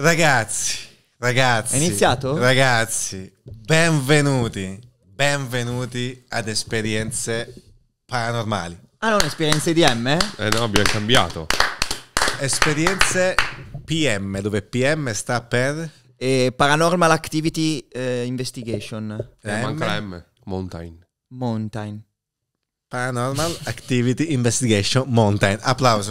Ragazzi, ragazzi. È iniziato? Ragazzi, benvenuti. Benvenuti ad esperienze paranormali. Ah, non esperienze DM? Eh no, abbiamo cambiato. Esperienze PM, dove PM sta per e eh, Paranormal Activity eh, Investigation. Eh, manca la M. Mountain. Mountain. Paranormal Activity Investigation Mountain. Applauso.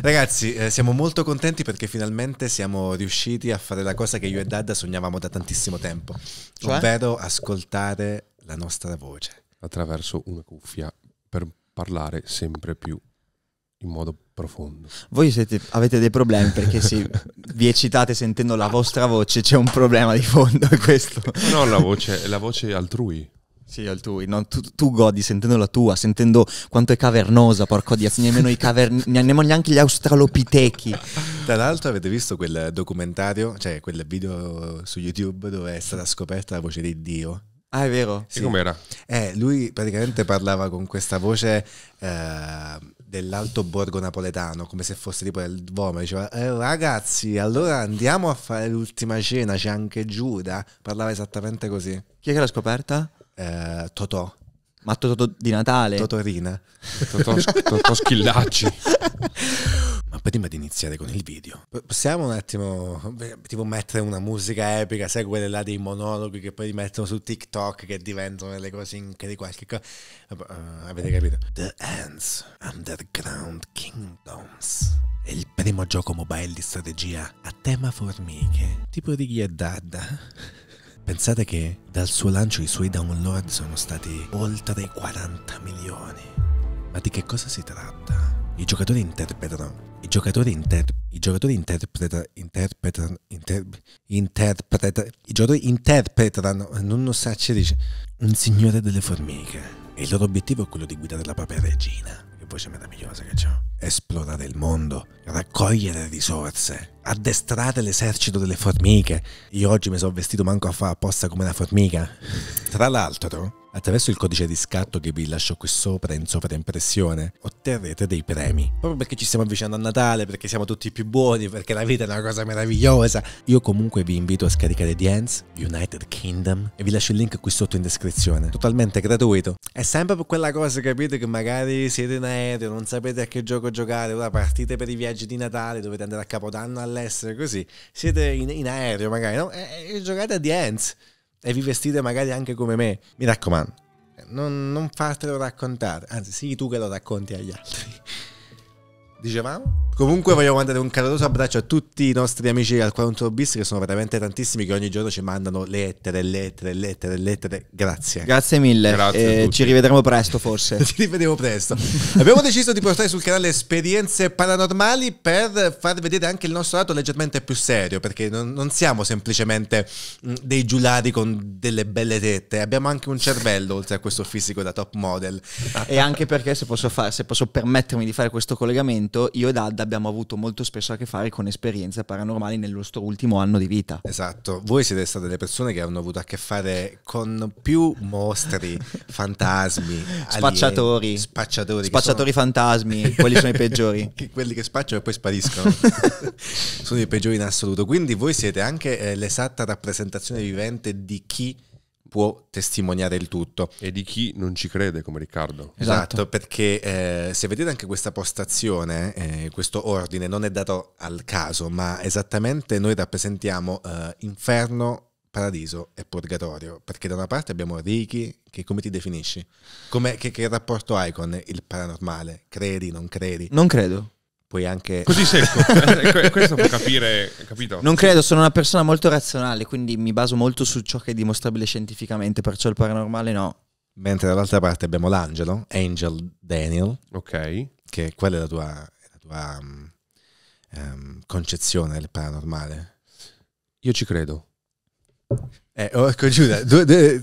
Ragazzi, eh, siamo molto contenti perché finalmente siamo riusciti a fare la cosa che io e Dada sognavamo da tantissimo tempo, cioè? ovvero ascoltare la nostra voce. Attraverso una cuffia per parlare sempre più in modo profondo. Voi siete, avete dei problemi perché se vi eccitate sentendo la vostra voce c'è un problema di fondo questo. No, la voce, la voce altrui. Sì, al tuo, no, tu, tu, godi sentendo la tua, sentendo quanto è cavernosa, porco diaz, nemmeno, i nemmeno neanche gli australopitechi. Tra l'altro avete visto quel documentario, cioè quel video su YouTube dove è stata scoperta la voce di Dio? Ah, è vero? Sì, sì. com'era? Eh, lui praticamente parlava con questa voce eh, dell'alto borgo napoletano, come se fosse tipo il vomito. Diceva, eh, ragazzi, allora andiamo a fare l'ultima cena, c'è anche Giuda. Parlava esattamente così. Chi è che l'ha scoperta? eh, Totò. Ma Totò di Natale? Totorina. Totò, Totò Schillacci. Ma prima di iniziare con il video, possiamo un attimo tipo mettere una musica epica, sai quelle là dei monologhi che poi mettono su TikTok che diventano delle cose incredibili. Co- uh, avete capito? The Ants Underground Kingdoms è il primo gioco mobile di strategia a tema formiche, tipo Righi e Dadda Pensate che dal suo lancio i suoi download sono stati oltre 40 milioni. Ma di che cosa si tratta? I giocatori interpretano. I giocatori interpretano. I giocatori interpretano. Interpretano. Inter, interpretano. I giocatori interpretano. Non lo sa, ci dice. Un signore delle formiche. E il loro obiettivo è quello di guidare la propria regina voce meravigliosa che ho. Esplorare il mondo, raccogliere risorse, addestrare l'esercito delle formiche. Io oggi mi sono vestito manco a fare apposta come una formica. Tra l'altro, Attraverso il codice di scatto che vi lascio qui sopra in sovraimpressione otterrete dei premi. Proprio perché ci stiamo avvicinando a Natale, perché siamo tutti più buoni, perché la vita è una cosa meravigliosa. Io comunque vi invito a scaricare Dance United Kingdom e vi lascio il link qui sotto in descrizione. Totalmente gratuito. È sempre per quella cosa, capite, che magari siete in aereo, non sapete a che gioco giocare, ora partite per i viaggi di Natale, dovete andare a Capodanno all'estero, così. Siete in, in aereo magari, no? E, e giocate a Dance e vi vestite magari anche come me, mi raccomando, non, non fatelo raccontare, anzi sii tu che lo racconti agli altri. Dicevamo? Comunque vogliamo mandare un caloroso abbraccio a tutti i nostri amici al 41 bis che sono veramente tantissimi che ogni giorno ci mandano lettere, lettere, lettere, lettere. Grazie. Grazie mille. Grazie eh, ci rivedremo presto forse. ci rivedremo presto. Abbiamo deciso di portare sul canale esperienze paranormali per far vedere anche il nostro lato leggermente più serio perché non, non siamo semplicemente mm, dei giulari con delle belle tette, abbiamo anche un cervello oltre a questo fisico da top model. e anche perché se posso, far, se posso permettermi di fare questo collegamento, io e Dad abbiamo avuto molto spesso a che fare con esperienze paranormali nel nostro ultimo anno di vita. Esatto, voi siete state le persone che hanno avuto a che fare con più mostri, fantasmi, spacciatori, alieni, spacciatori, spacciatori sono... fantasmi, quelli sono i peggiori. quelli che spacciano e poi spariscono. sono i peggiori in assoluto. Quindi voi siete anche eh, l'esatta rappresentazione vivente di chi può testimoniare il tutto. E di chi non ci crede come Riccardo. Esatto, esatto perché eh, se vedete anche questa postazione, eh, questo ordine non è dato al caso, ma esattamente noi rappresentiamo eh, inferno, paradiso e purgatorio, perché da una parte abbiamo Ricky, che come ti definisci? Come, che, che rapporto hai con il paranormale? Credi, non credi? Non credo puoi anche... Così secco, eh, questo può capire, capito? Non credo, sono una persona molto razionale, quindi mi baso molto su ciò che è dimostrabile scientificamente, perciò il paranormale no. Mentre dall'altra parte abbiamo l'angelo, Angel Daniel. Ok. Che quella è la tua, la tua um, concezione del paranormale. Io ci credo. Eh, oh, ecco Giuda, di,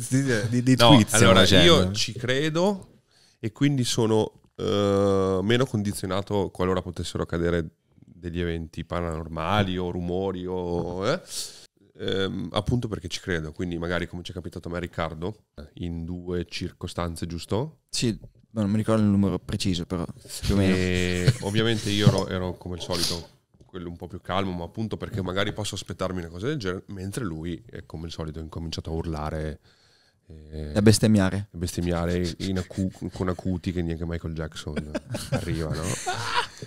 di, di no, Allora, io ci credo e quindi sono eh, meno condizionato qualora potessero accadere degli eventi paranormali o rumori o... Eh, ehm, appunto perché ci credo, quindi magari come ci è capitato a me Riccardo, in due circostanze, giusto? Sì, non mi ricordo il numero preciso però. E eh, ovviamente io ero, ero come al solito quello un po' più calmo, ma appunto perché magari posso aspettarmi una cosa del genere, mentre lui è come al solito incominciato a urlare e a bestemmiare. A bestemmiare acu- con acuti che neanche Michael Jackson arriva, no?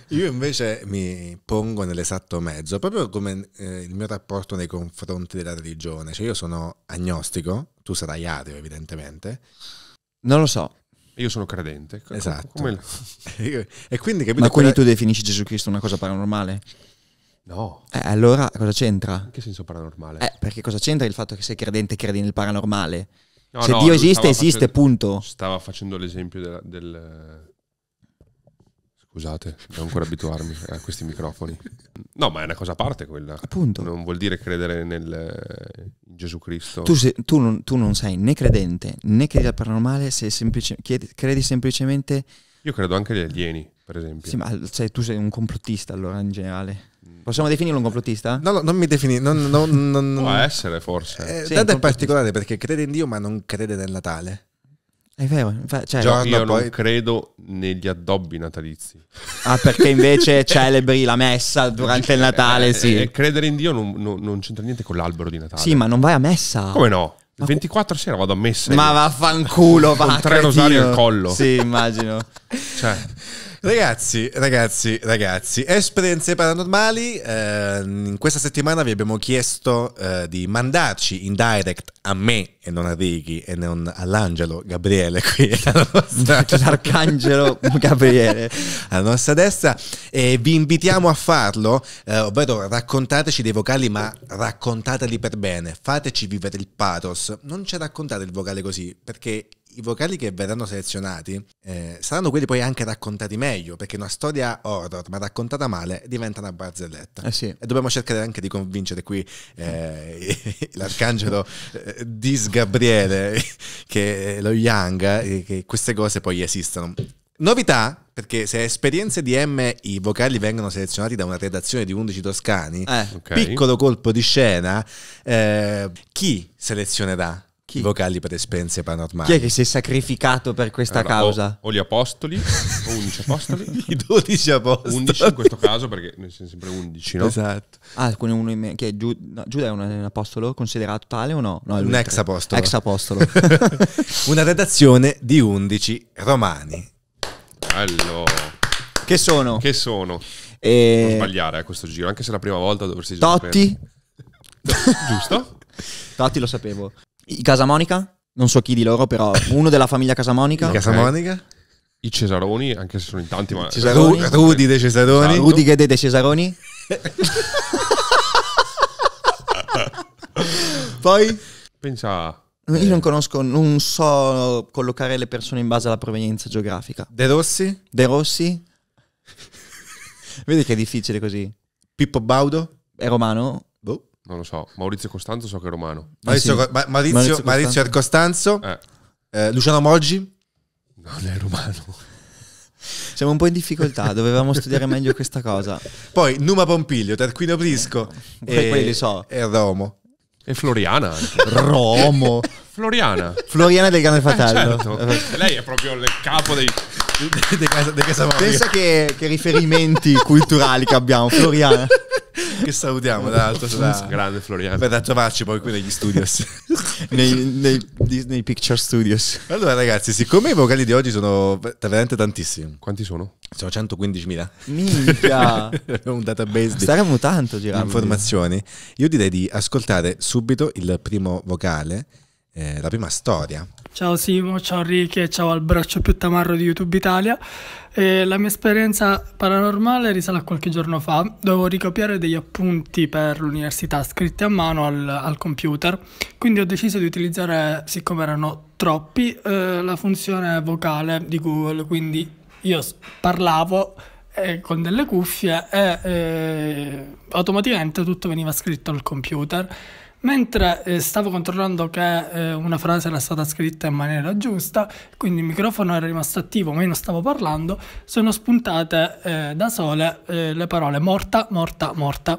Io invece mi pongo nell'esatto mezzo, proprio come eh, il mio rapporto nei confronti della religione. Cioè io sono agnostico, tu sarai ateo evidentemente. Non lo so. Io sono credente. Esatto. Come... e quindi capito... Ma quindi quella... tu definisci Gesù Cristo una cosa paranormale? No. Eh, allora cosa c'entra? In che senso paranormale? Eh, perché cosa c'entra il fatto che sei credente e credi nel paranormale? No, Se no, Dio esiste, esiste, facendo, punto. Stava facendo l'esempio del, del... Scusate, devo ancora abituarmi a questi microfoni. No, ma è una cosa a parte quella. Appunto. Non vuol dire credere nel in Gesù Cristo. Tu, se, tu, non, tu, non, sei né credente né credi al paranormale se semplici, chiedi, credi semplicemente... Io credo anche agli alieni, per esempio. Sì, ma cioè, tu sei un complottista allora in generale. Possiamo definirlo un complottista? No, no non mi definisco. Non, non, non, Può essere forse. Eh, sì, è particolare perché crede in Dio ma non crede nel Natale. È vero, cioè, Giorno io poi... non credo negli addobbi natalizi. Ah, perché invece celebri la messa durante il Natale, eh, sì. E eh, credere in Dio non, non, non c'entra niente con l'albero di Natale. Sì, ma non vai a messa. Come no? Il 24 sera vado a messa. Ma vaffanculo, va. Con tre rosari al collo. Sì, immagino. cioè... Ragazzi, ragazzi, ragazzi, esperienze paranormali, eh, in questa settimana vi abbiamo chiesto eh, di mandarci in direct a me e non a Righi e non all'angelo Gabriele qui nostra... l'arcangelo Gabriele alla nostra destra e vi invitiamo a farlo, eh, ovvero raccontateci dei vocali ma raccontateli per bene, fateci vivere il pathos, non ci raccontate il vocale così perché i vocali che verranno selezionati eh, saranno quelli poi anche raccontati meglio, perché una storia horror, ma raccontata male, diventa una barzelletta. Eh sì. E dobbiamo cercare anche di convincere qui eh, l'arcangelo eh, Dis Gabriele, che è lo Young, eh, che queste cose poi esistono. Novità, perché se esperienze di M i vocali vengono selezionati da una redazione di 11 toscani, eh, okay. piccolo colpo di scena, eh, chi selezionerà? Chi? vocali per Spencer paranormali. Chi è che si è sacrificato per questa allora, eh, causa? O, o, gli apostoli, o 11 apostoli. I 12 apostoli. 11 in questo caso, perché ne sono sempre 11, no? Esatto. Ah, con uno in me- che è Giuda no, Giud è un, un, apostolo considerato tale o no? no un ex apostolo. Ex apostolo. Una redazione di 11 romani. Bello. Che sono? Che sono? E... Eh, non sbagliare a eh, questo giro, anche se è la prima volta dovresti... Totti? Giusto? Totti lo sapevo. I Monica? Non so chi di loro, però uno della famiglia Casamonica. I Casamonica? Okay. I Cesaroni, anche se sono in tanti, ma... Cesaroni. Rudy De Cesaroni. No, Rudy De Cesaroni. Poi? Pensa... Io non eh. conosco, non so collocare le persone in base alla provenienza geografica. De Rossi? De Rossi? Vedi che è difficile così. Pippo Baudo? È romano? Non lo so. Maurizio Costanzo so che è romano. Maurizio, Ma, Maurizio, Maurizio, Maurizio Costanzo. Eh. Eh, Luciano Moggi. Non è romano. Siamo un po' in difficoltà, dovevamo studiare meglio questa cosa. Poi Numa Pompiglio, Tarquino Prisco. Eh, e, quelli so. E Romo. E Floriana. Romo. Floriana. Floriana del Grande eh, Fratello. certo. Lei è proprio il capo dei... De, de casa, de casa Pensa che, che riferimenti culturali che abbiamo, Floriana. che salutiamo dall'alto sarà grande Floriana. verrà da trovarci poi qui negli studios nei, nei, Disney Picture Studios allora ragazzi siccome i vocali di oggi sono veramente tantissimi quanti sono? sono 115.000 minchia un database di saremo tanto girando informazioni io direi di ascoltare subito il primo vocale eh, la prima storia. Ciao Simo, ciao e ciao al braccio più tamarro di YouTube Italia. Eh, la mia esperienza paranormale risale a qualche giorno fa. Dovevo ricopiare degli appunti per l'università scritti a mano al, al computer, quindi ho deciso di utilizzare, siccome erano troppi, eh, la funzione vocale di Google, quindi io parlavo eh, con delle cuffie e eh, automaticamente tutto veniva scritto al computer. Mentre eh, stavo controllando che eh, una frase era stata scritta in maniera giusta, quindi il microfono era rimasto attivo ma io non stavo parlando, sono spuntate eh, da sole eh, le parole morta, morta, morta.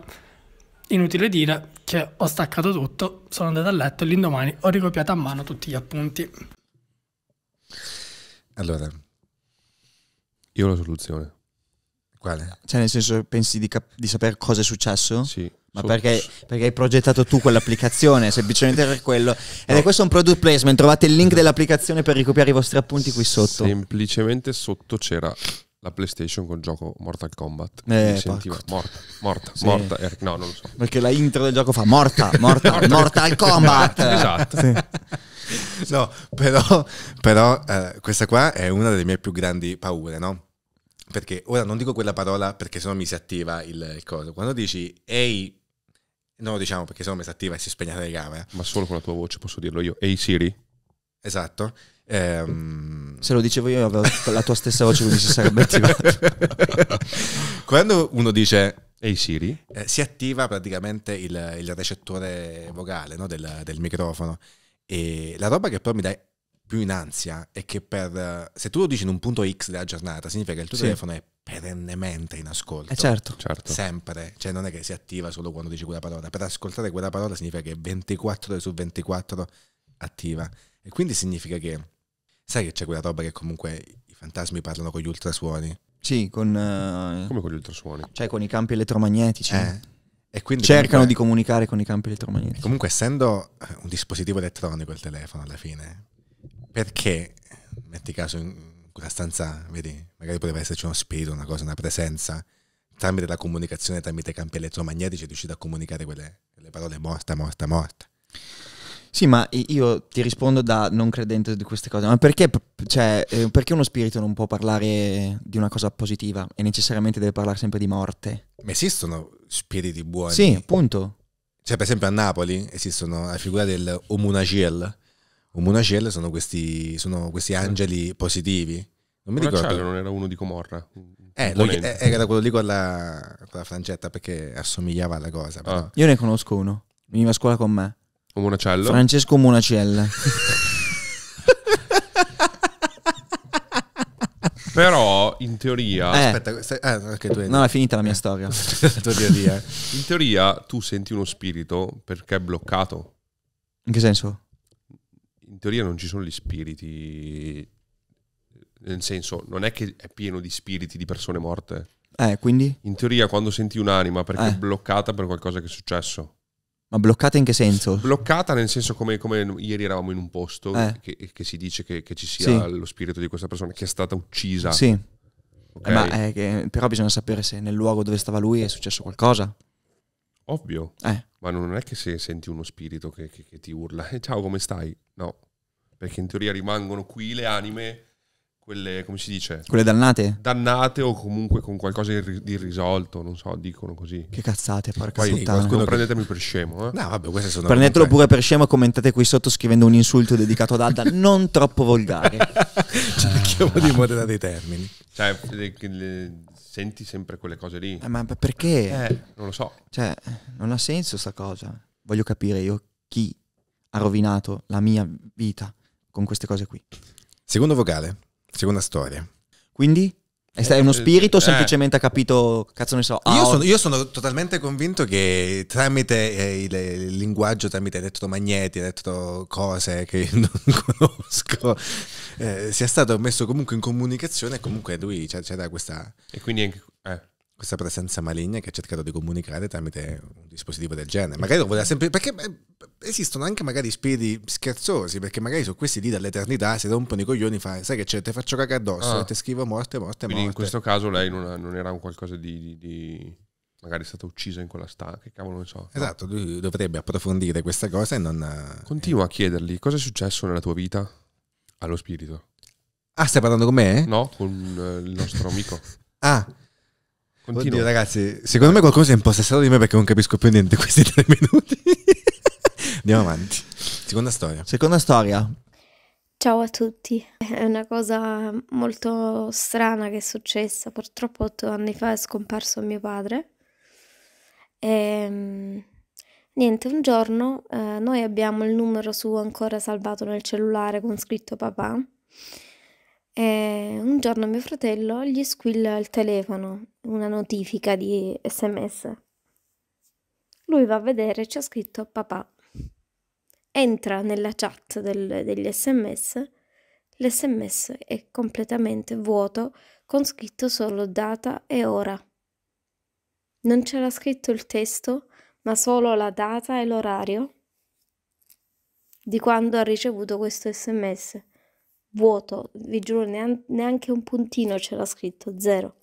Inutile dire che ho staccato tutto, sono andato a letto e l'indomani ho ricopiato a mano tutti gli appunti. Allora, io ho la soluzione. Quale? Cioè, nel senso, pensi di, cap- di sapere cosa è successo? Sì. Ma perché, perché, hai progettato tu quell'applicazione, semplicemente per quello. Ed è questo un product placement, trovate il link dell'applicazione per ricopiare i vostri appunti qui sotto. Semplicemente sotto c'era la PlayStation con il gioco Mortal Kombat. Eh, mi sentiva pacco. morta, morta, sì. morta. Eric, no, non lo so. Perché la intro del gioco fa morta, morta, morta Mortal Kombat. esatto. Sì. No, però, però eh, questa qua è una delle mie più grandi paure, no? perché ora non dico quella parola perché sennò mi si attiva il, il coso. Quando dici ehi, non lo diciamo perché sennò mi si attiva e si spegne la telecamera. Ma solo con la tua voce posso dirlo io. Ehi Siri. Esatto. Ehm... Se lo dicevo io avevo la tua stessa voce quindi si sarebbe attivato. Quando uno dice Ehi Siri, eh, si attiva praticamente il, il recettore vocale no, del, del microfono. E la roba che però mi dà più in ansia è che per, se tu lo dici in un punto X della giornata, significa che il tuo sì. telefono è perennemente in ascolto. Eh certo. certo. Sempre. Cioè non è che si attiva solo quando dici quella parola. Per ascoltare quella parola significa che 24 ore su 24 attiva. E quindi significa che... Sai che c'è quella roba che comunque i fantasmi parlano con gli ultrasuoni? Sì, con... Uh, Come con gli ultrasuoni? Cioè con i campi elettromagnetici. Eh. E quindi Cercano comunque, di comunicare con i campi elettromagnetici. Comunque essendo un dispositivo elettronico il telefono alla fine, perché, metti caso in quella stanza, vedi, magari poteva esserci uno spirito, una cosa, una presenza, tramite la comunicazione, tramite campi elettromagnetici, riuscito a comunicare quelle, quelle parole morta, morta, morta. Sì, ma io ti rispondo da non credente di queste cose, ma perché, cioè, eh, perché, uno spirito non può parlare di una cosa positiva e necessariamente deve parlare sempre di morte? Ma esistono spiriti buoni? Sì, appunto. Cioè, per esempio a Napoli esistono la figura del Omunagiel, un Munacello sono questi, sono questi angeli positivi. Non mi ricordo. non era uno di Comorra. Eh, lo, eh, era quello lì con la, con la, frangetta perché assomigliava alla cosa. Ah. Io ne conosco uno. Veniva a scuola con me. Un Francesco Munacella. Però in teoria. Eh. Aspetta, stai, ah, okay, no, è finita la mia storia. In teoria tu senti uno spirito perché è bloccato. In che senso? teoria non ci sono gli spiriti, nel senso non è che è pieno di spiriti di persone morte. Eh, quindi? In teoria quando senti un'anima perché eh. è bloccata per qualcosa che è successo. Ma bloccata in che senso? Bloccata nel senso come, come ieri eravamo in un posto eh. che, che, si dice che, che ci sia sì. lo spirito di questa persona che è stata uccisa. Sì. Okay. Eh, ma, eh, che, però bisogna sapere se nel luogo dove stava lui è successo qualcosa. Ovvio. Eh. Ma non è che se senti uno spirito che, ti urla, eh, ciao come stai? No perché in teoria rimangono qui le anime, quelle, come si dice? Quelle dannate? Dannate o comunque con qualcosa di irrisolto, non so, dicono così. Che cazzate, porca Poi, puttana. Qualcuno prendetemi per scemo, eh? No, vabbè, queste sono Prendetelo pure per scemo e commentate qui sotto scrivendo un insulto dedicato ad Adda non troppo volgare. Cerchiamo di moderare dei termini. Cioè, le, le, senti sempre quelle cose lì. Eh, ma perché? Eh, non lo so. Cioè, non ha senso sta cosa. Voglio capire io chi ha rovinato la mia vita con queste cose qui. Secondo vocale, seconda storia. Quindi è uno eh, spirito o eh. semplicemente ha capito, cazzo ne so. Ah, io, sono, io, sono, totalmente convinto che tramite eh, il, il, linguaggio, tramite elettromagneti, cose che non conosco, eh, sia stato messo comunque in comunicazione e comunque lui c'era questa... E quindi anche, eh questa presenza maligna che ha cercato di comunicare tramite un dispositivo del genere. Magari lo voleva sempre... Perché eh, esistono anche magari spiriti scherzosi, perché magari su questi lì dall'eternità si rompono i coglioni, fa, sai che c'è, te faccio cagare addosso, ah. te scrivo morte, morte, Quindi in questo caso lei non, non era un qualcosa di, di, di... magari è stata uccisa in quella stanza, che cavolo ne so. Esatto, lui dovrebbe approfondire questa cosa e non... Eh, Continua eh. a chiedergli cosa è successo nella tua vita allo spirito. Ah, stai parlando con me? No, con eh, il nostro amico. ah, Continua. Oddio, ragazzi, secondo me qualcosa è impossessato di me perché non capisco più niente questi tre minuti. Andiamo avanti. Seconda storia. Seconda storia. Ciao a tutti. È una cosa molto strana che è successa. Purtroppo otto anni fa è scomparso mio padre. E, ehm, niente, un giorno eh, noi abbiamo il numero suo ancora salvato nel cellulare con scritto papà e un giorno mio fratello gli squilla il telefono, una notifica di sms. Lui va a vedere, c'è scritto papà. Entra nella chat del, degli sms, l'sms è completamente vuoto con scritto solo data e ora. Non c'era scritto il testo, ma solo la data e l'orario di quando ha ricevuto questo sms vuoto, vi giuro neanche un puntino c'era scritto, zero.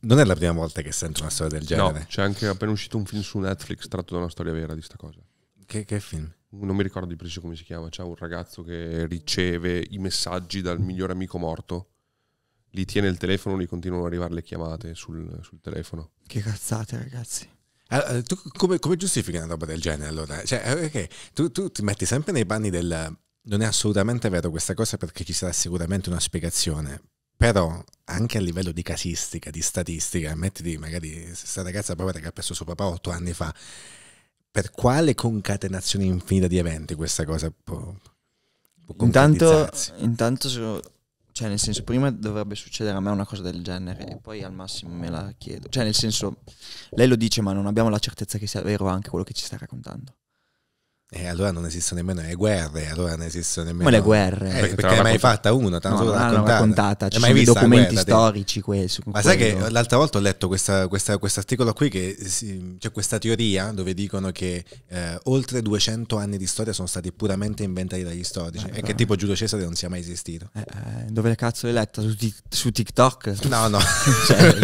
Non è la prima volta che sento una storia del genere. No, c'è anche appena uscito un film su Netflix tratto da una storia vera di sta cosa. Che, che film? Non mi ricordo di preciso come si chiama. C'è un ragazzo che riceve i messaggi dal migliore amico morto. Li tiene il telefono, gli continuano ad arrivare le chiamate sul, sul telefono. Che cazzate, ragazzi. Allora, eh, tu come, come, giustifichi una roba del genere allora? Cioè, okay, eh, tu, tu ti metti sempre nei panni del... Non è assolutamente vero questa cosa perché ci sarà sicuramente una spiegazione, però anche a livello di casistica, di statistica, mettiti magari questa ragazza povera che ha perso suo papà otto anni fa, per quale concatenazione infinita di eventi questa cosa può, può intanto, intanto cioè nel senso prima dovrebbe succedere a me una cosa del genere e poi al massimo me la chiedo. Cioè nel senso lei lo dice ma non abbiamo la certezza che sia vero anche quello che ci sta raccontando. E eh, allora non esistono nemmeno le guerre, allora non esistono nemmeno... Ma le guerre? Eh, perché, perché ne hai mai fatta una, tanto no, l'ho raccontata. raccontata. Ci sono documenti guerra, storici quel, Ma quello. sai che l'altra volta ho letto questo articolo qui, che si, c'è questa teoria dove dicono che eh, oltre 200 anni di storia sono stati puramente inventati dagli storici, Beh, e che tipo Giulio Cesare non sia mai esistito. Eh, eh, dove le cazzo l'hai letta? Su, su, TikTok? No, no. cioè.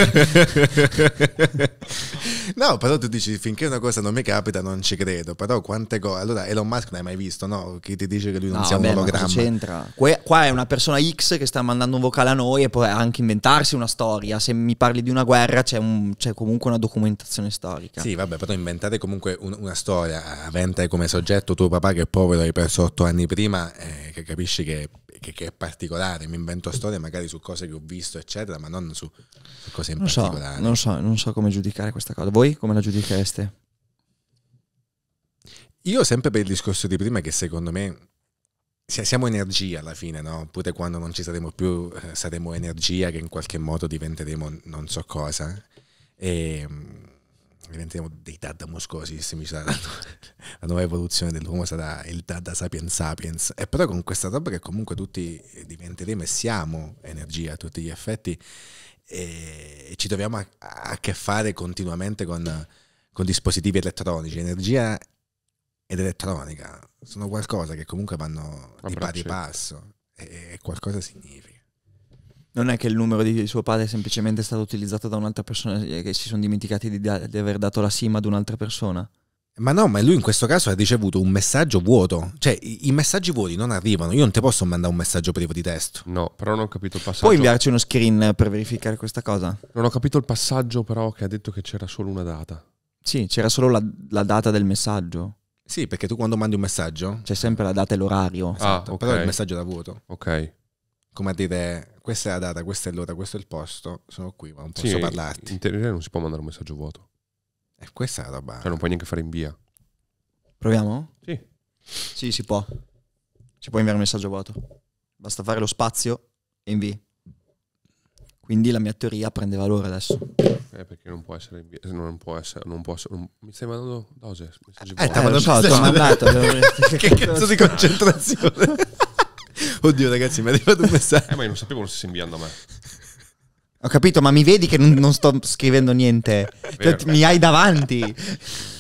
no, però tu dici, finché una cosa non mi capita non ci credo, però quante cose... Allora, allora Elon Musk non hai mai visto, no? Chi ti dice che lui non no, sia vabbè, un ologramma? c'entra? Qua, qua è una persona X che sta mandando un vocale a noi e può anche inventarsi una storia. Se mi parli di una guerra c'è, un, c'è comunque una documentazione storica. Sì, vabbè, però inventate comunque un, una storia, avente come soggetto tuo papà che è povero hai perso otto anni prima, eh, che capisci che che, che, è particolare, mi invento storie magari su cose che ho visto, eccetera, ma non su, su cose in non particolare. non, so, non so come giudicare questa cosa. Voi come la giudichereste? Io sempre per il discorso di prima che secondo me siamo energia alla fine, no? Pure quando non ci saremo più eh, saremo energia che in qualche modo diventeremo non so cosa. E ehm, diventeremo dei se mi Sarà la nuova evoluzione dell'uomo sarà il Tadda sapiens sapiens. E però con questa roba che comunque tutti eh, diventeremo e siamo energia a tutti gli effetti e ci troviamo a, a che fare continuamente con, con dispositivi elettronici. Energia ed elettronica sono qualcosa che comunque vanno di pari passo e qualcosa significa. Non è che il numero di suo padre è semplicemente stato utilizzato da un'altra persona eh, che si sono dimenticati di, da- di, aver dato la SIM ad un'altra persona? Ma no, ma lui in questo caso ha ricevuto un messaggio vuoto. Cioè, i, i messaggi vuoti non arrivano. Io non ti posso mandare un messaggio privo di testo. No, però non ho capito il passaggio. Puoi inviarci uno screen per verificare questa cosa? Non ho capito il passaggio, però, che ha detto che c'era solo una data. Sì, c'era solo la, la data del messaggio. Sì, perché tu quando mandi un messaggio... C'è sempre la data e l'orario. Ah, esatto, ah, okay. però il messaggio è da vuoto. Ok. Come a dire, questa è la data, questa è l'ora, questo è il posto, sono qui, ma non posso sì, parlarti. In teoria non si può mandare un messaggio vuoto. E eh, questa è la roba... Cioè non puoi neanche fare invia. Proviamo? Sì. Sì, si può. Si può inviare un messaggio vuoto. Basta fare lo spazio e invii. Quindi la mia teoria prende valore adesso. Eh, perché non può essere in eh, non può essere, non posso, non, mi stai mandando dose. Eh, ti mandando dose, mandato. che cazzo di concentrazione. Oddio ragazzi, mi è arrivato un messaggio. Eh, ma io non sapevo lo stessi inviando a me. Ho capito, ma mi vedi che non, non sto scrivendo niente. cioè, mi hai davanti.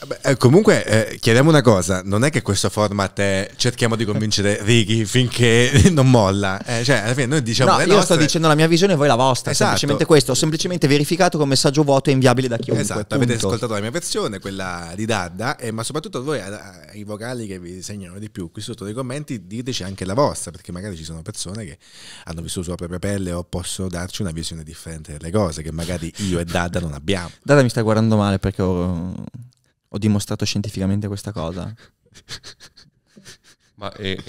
Eh beh, eh, comunque, eh, chiediamo una cosa: non è che questo format è cerchiamo di convincere Righi finché non molla. Eh, cioè, alla fine noi diciamo. No, io nostre... sto dicendo la mia visione e voi la vostra. Esatto. Semplicemente questo. Ho semplicemente verificato che un messaggio vuoto è inviabile da chiunque. Esatto, punto. avete ascoltato la mia versione, quella di Dadda, eh, ma soprattutto voi eh, i vocali che vi segnano di più qui sotto nei commenti, diteci anche la vostra, perché magari ci sono persone che hanno vissuto sulla propria pelle o possono darci una visione differente delle cose che magari io e Dadda non abbiamo. Dada mi sta guardando male perché ho ho dimostrato scientificamente questa cosa. Ma e, eh,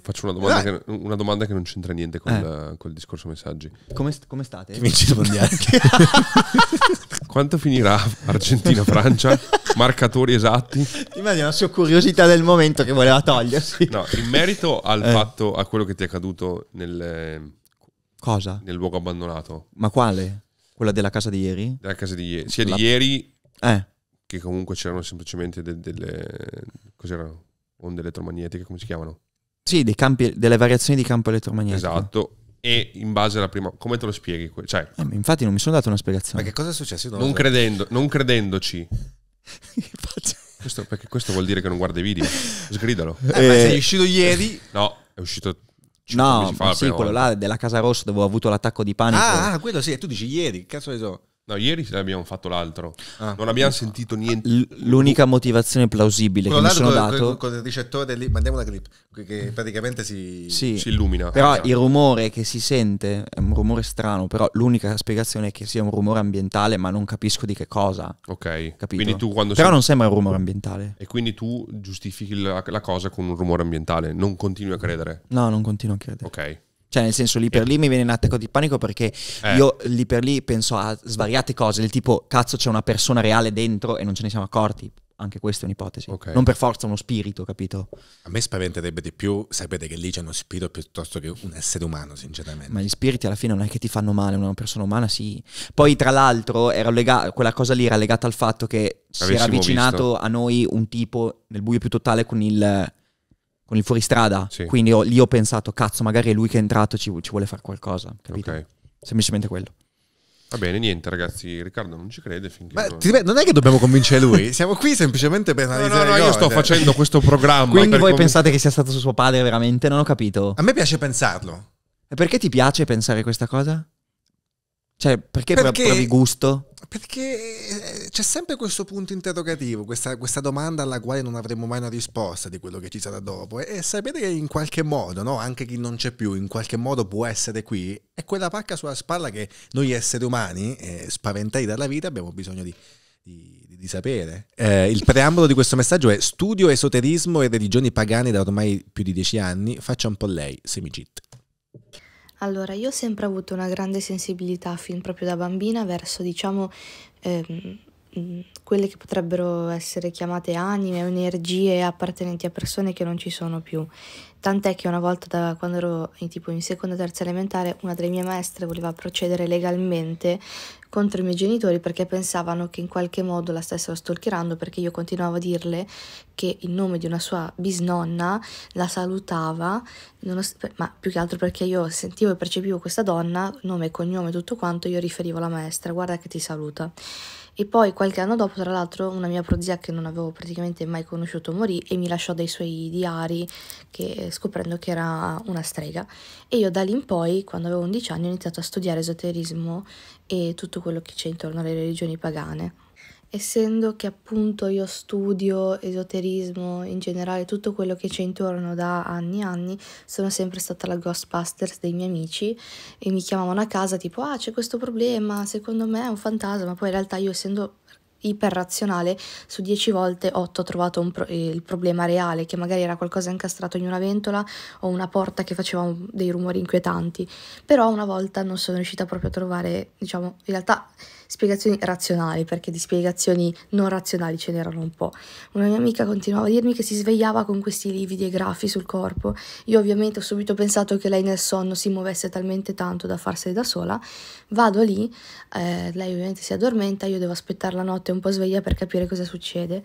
faccio una domanda, ah! che, una domanda, che, non c'entra niente con, eh. il discorso messaggi. Come, come state? Chi vince il mondiale? Quanto finirà Argentina-Francia? Marcatori esatti? Immagino la sua curiosità del momento che voleva togliersi. No, in merito al eh. fatto, a quello che ti è accaduto nel... Cosa? Nel luogo abbandonato. Ma quale? Quella della casa di ieri? Della casa di ieri. Sia la... di ieri... Eh che comunque c'erano semplicemente de- delle... cos'erano? Onde elettromagnetiche, come si chiamano? Sì, campi, delle variazioni di campo elettromagnetico. Esatto. E in base alla prima, come te lo spieghi? Cioè, eh, infatti, non mi sono dato una spiegazione. Ma che cosa è successo? Non, non, credendo, non credendoci, questo, perché questo vuol dire che non guarda i video. Sgridalo. Eh, eh, ma sei uscito ieri? No, è uscito No, ma sì, quello là della Casa Rossa dove ho avuto l'attacco di panico. Ah, ah quello sì, tu dici ieri, che cazzo ne so. No, ieri abbiamo fatto l'altro. Ah, non abbiamo sentito niente. L'unica motivazione plausibile Quello che mi sono con, dato. Con, il ricettore lì, mandiamo una clip che praticamente si, sì, si illumina. Però esatto. il rumore che si sente è un rumore strano. Però l'unica spiegazione è che sia un rumore ambientale, ma non capisco di che cosa. Ok. Capito? Quindi tu quando però sei... non sembra un rumore ambientale. E quindi tu giustifichi la, la cosa con un rumore ambientale. Non continui a credere. No, non continuo a credere. Ok. Cioè, nel senso, lì per lì mi viene un attacco di panico perché eh. io lì per lì penso a svariate cose, del tipo, cazzo, c'è una persona reale dentro e non ce ne siamo accorti. Anche questa è un'ipotesi. Okay. Non per forza uno spirito, capito? A me spaventerebbe di più sapete che lì c'è uno spirito piuttosto che un essere umano, sinceramente. Ma gli spiriti alla fine non è che ti fanno male, una persona umana sì. Poi, tra l'altro, lega- quella cosa lì era legata al fatto che Avessimo si era avvicinato visto. a noi un tipo nel buio più totale con il con il fuoristrada. Sì. Quindi ho, lì ho pensato, cazzo, magari è lui che è entrato, ci, ci vuole fare qualcosa. Capito? Okay. Semplicemente quello. Va bene, niente ragazzi, Riccardo non ci crede finché... Beh, non... non è che dobbiamo convincere lui, siamo qui semplicemente per analizzare... No, no, no io sto facendo questo programma. Quindi voi conv... pensate che sia stato su suo padre veramente? Non ho capito. A me piace pensarlo. E perché ti piace pensare questa cosa? Cioè, perché, perché... provi gusto? Perché eh, c'è sempre questo punto interrogativo, questa, questa, domanda alla quale non avremo mai una risposta di quello che ci sarà dopo. E sapete che in qualche modo, no? anche chi non c'è più, in qualche modo può essere qui, è quella pacca sulla spalla che noi esseri umani, eh, spaventati dalla vita, abbiamo bisogno di, di, di, di, sapere. Eh, il preambolo di questo messaggio è studio esoterismo e religioni pagane da ormai più di dieci anni, faccia un po' lei, semicit. Allora, io ho sempre avuto una grande sensibilità fin proprio da bambina verso, diciamo, ehm, mm, quelle che potrebbero essere chiamate anime o energie appartenenti a persone che non ci sono più. Tant'è che una volta, da quando ero in, tipo in seconda o terza elementare, una delle mie maestre voleva procedere legalmente contro i miei genitori perché pensavano che in qualche modo la stessero stalkerando perché io continuavo a dirle che il nome di una sua bisnonna la salutava, ma più che altro perché io sentivo e percepivo questa donna, nome, cognome, tutto quanto, io riferivo alla maestra, guarda che ti saluta. E poi qualche anno dopo, tra l'altro, una mia prozia che non avevo praticamente mai conosciuto morì e mi lasciò dei suoi diari che, eh, scoprendo che era una strega. E io da lì in poi, quando avevo 11 anni, ho iniziato a studiare esoterismo e tutto quello che c'è intorno alle religioni pagane. Essendo che appunto io studio esoterismo in generale, tutto quello che c'è intorno da anni e anni, sono sempre stata la Ghostbusters dei miei amici e mi chiamavano a casa tipo ah c'è questo problema, secondo me è un fantasma, poi in realtà io essendo iperrazionale, su 10 volte 8 ho trovato pro- il problema reale, che magari era qualcosa incastrato in una ventola o una porta che faceva dei rumori inquietanti. Però una volta non sono riuscita proprio a trovare, diciamo, in realtà spiegazioni razionali, perché di spiegazioni non razionali ce n'erano un po'. Una mia amica continuava a dirmi che si svegliava con questi lividi e graffi sul corpo. Io ovviamente ho subito pensato che lei nel sonno si muovesse talmente tanto da farsene da sola. Vado lì, eh, lei ovviamente si addormenta, io devo aspettare la notte un po' sveglia per capire cosa succede.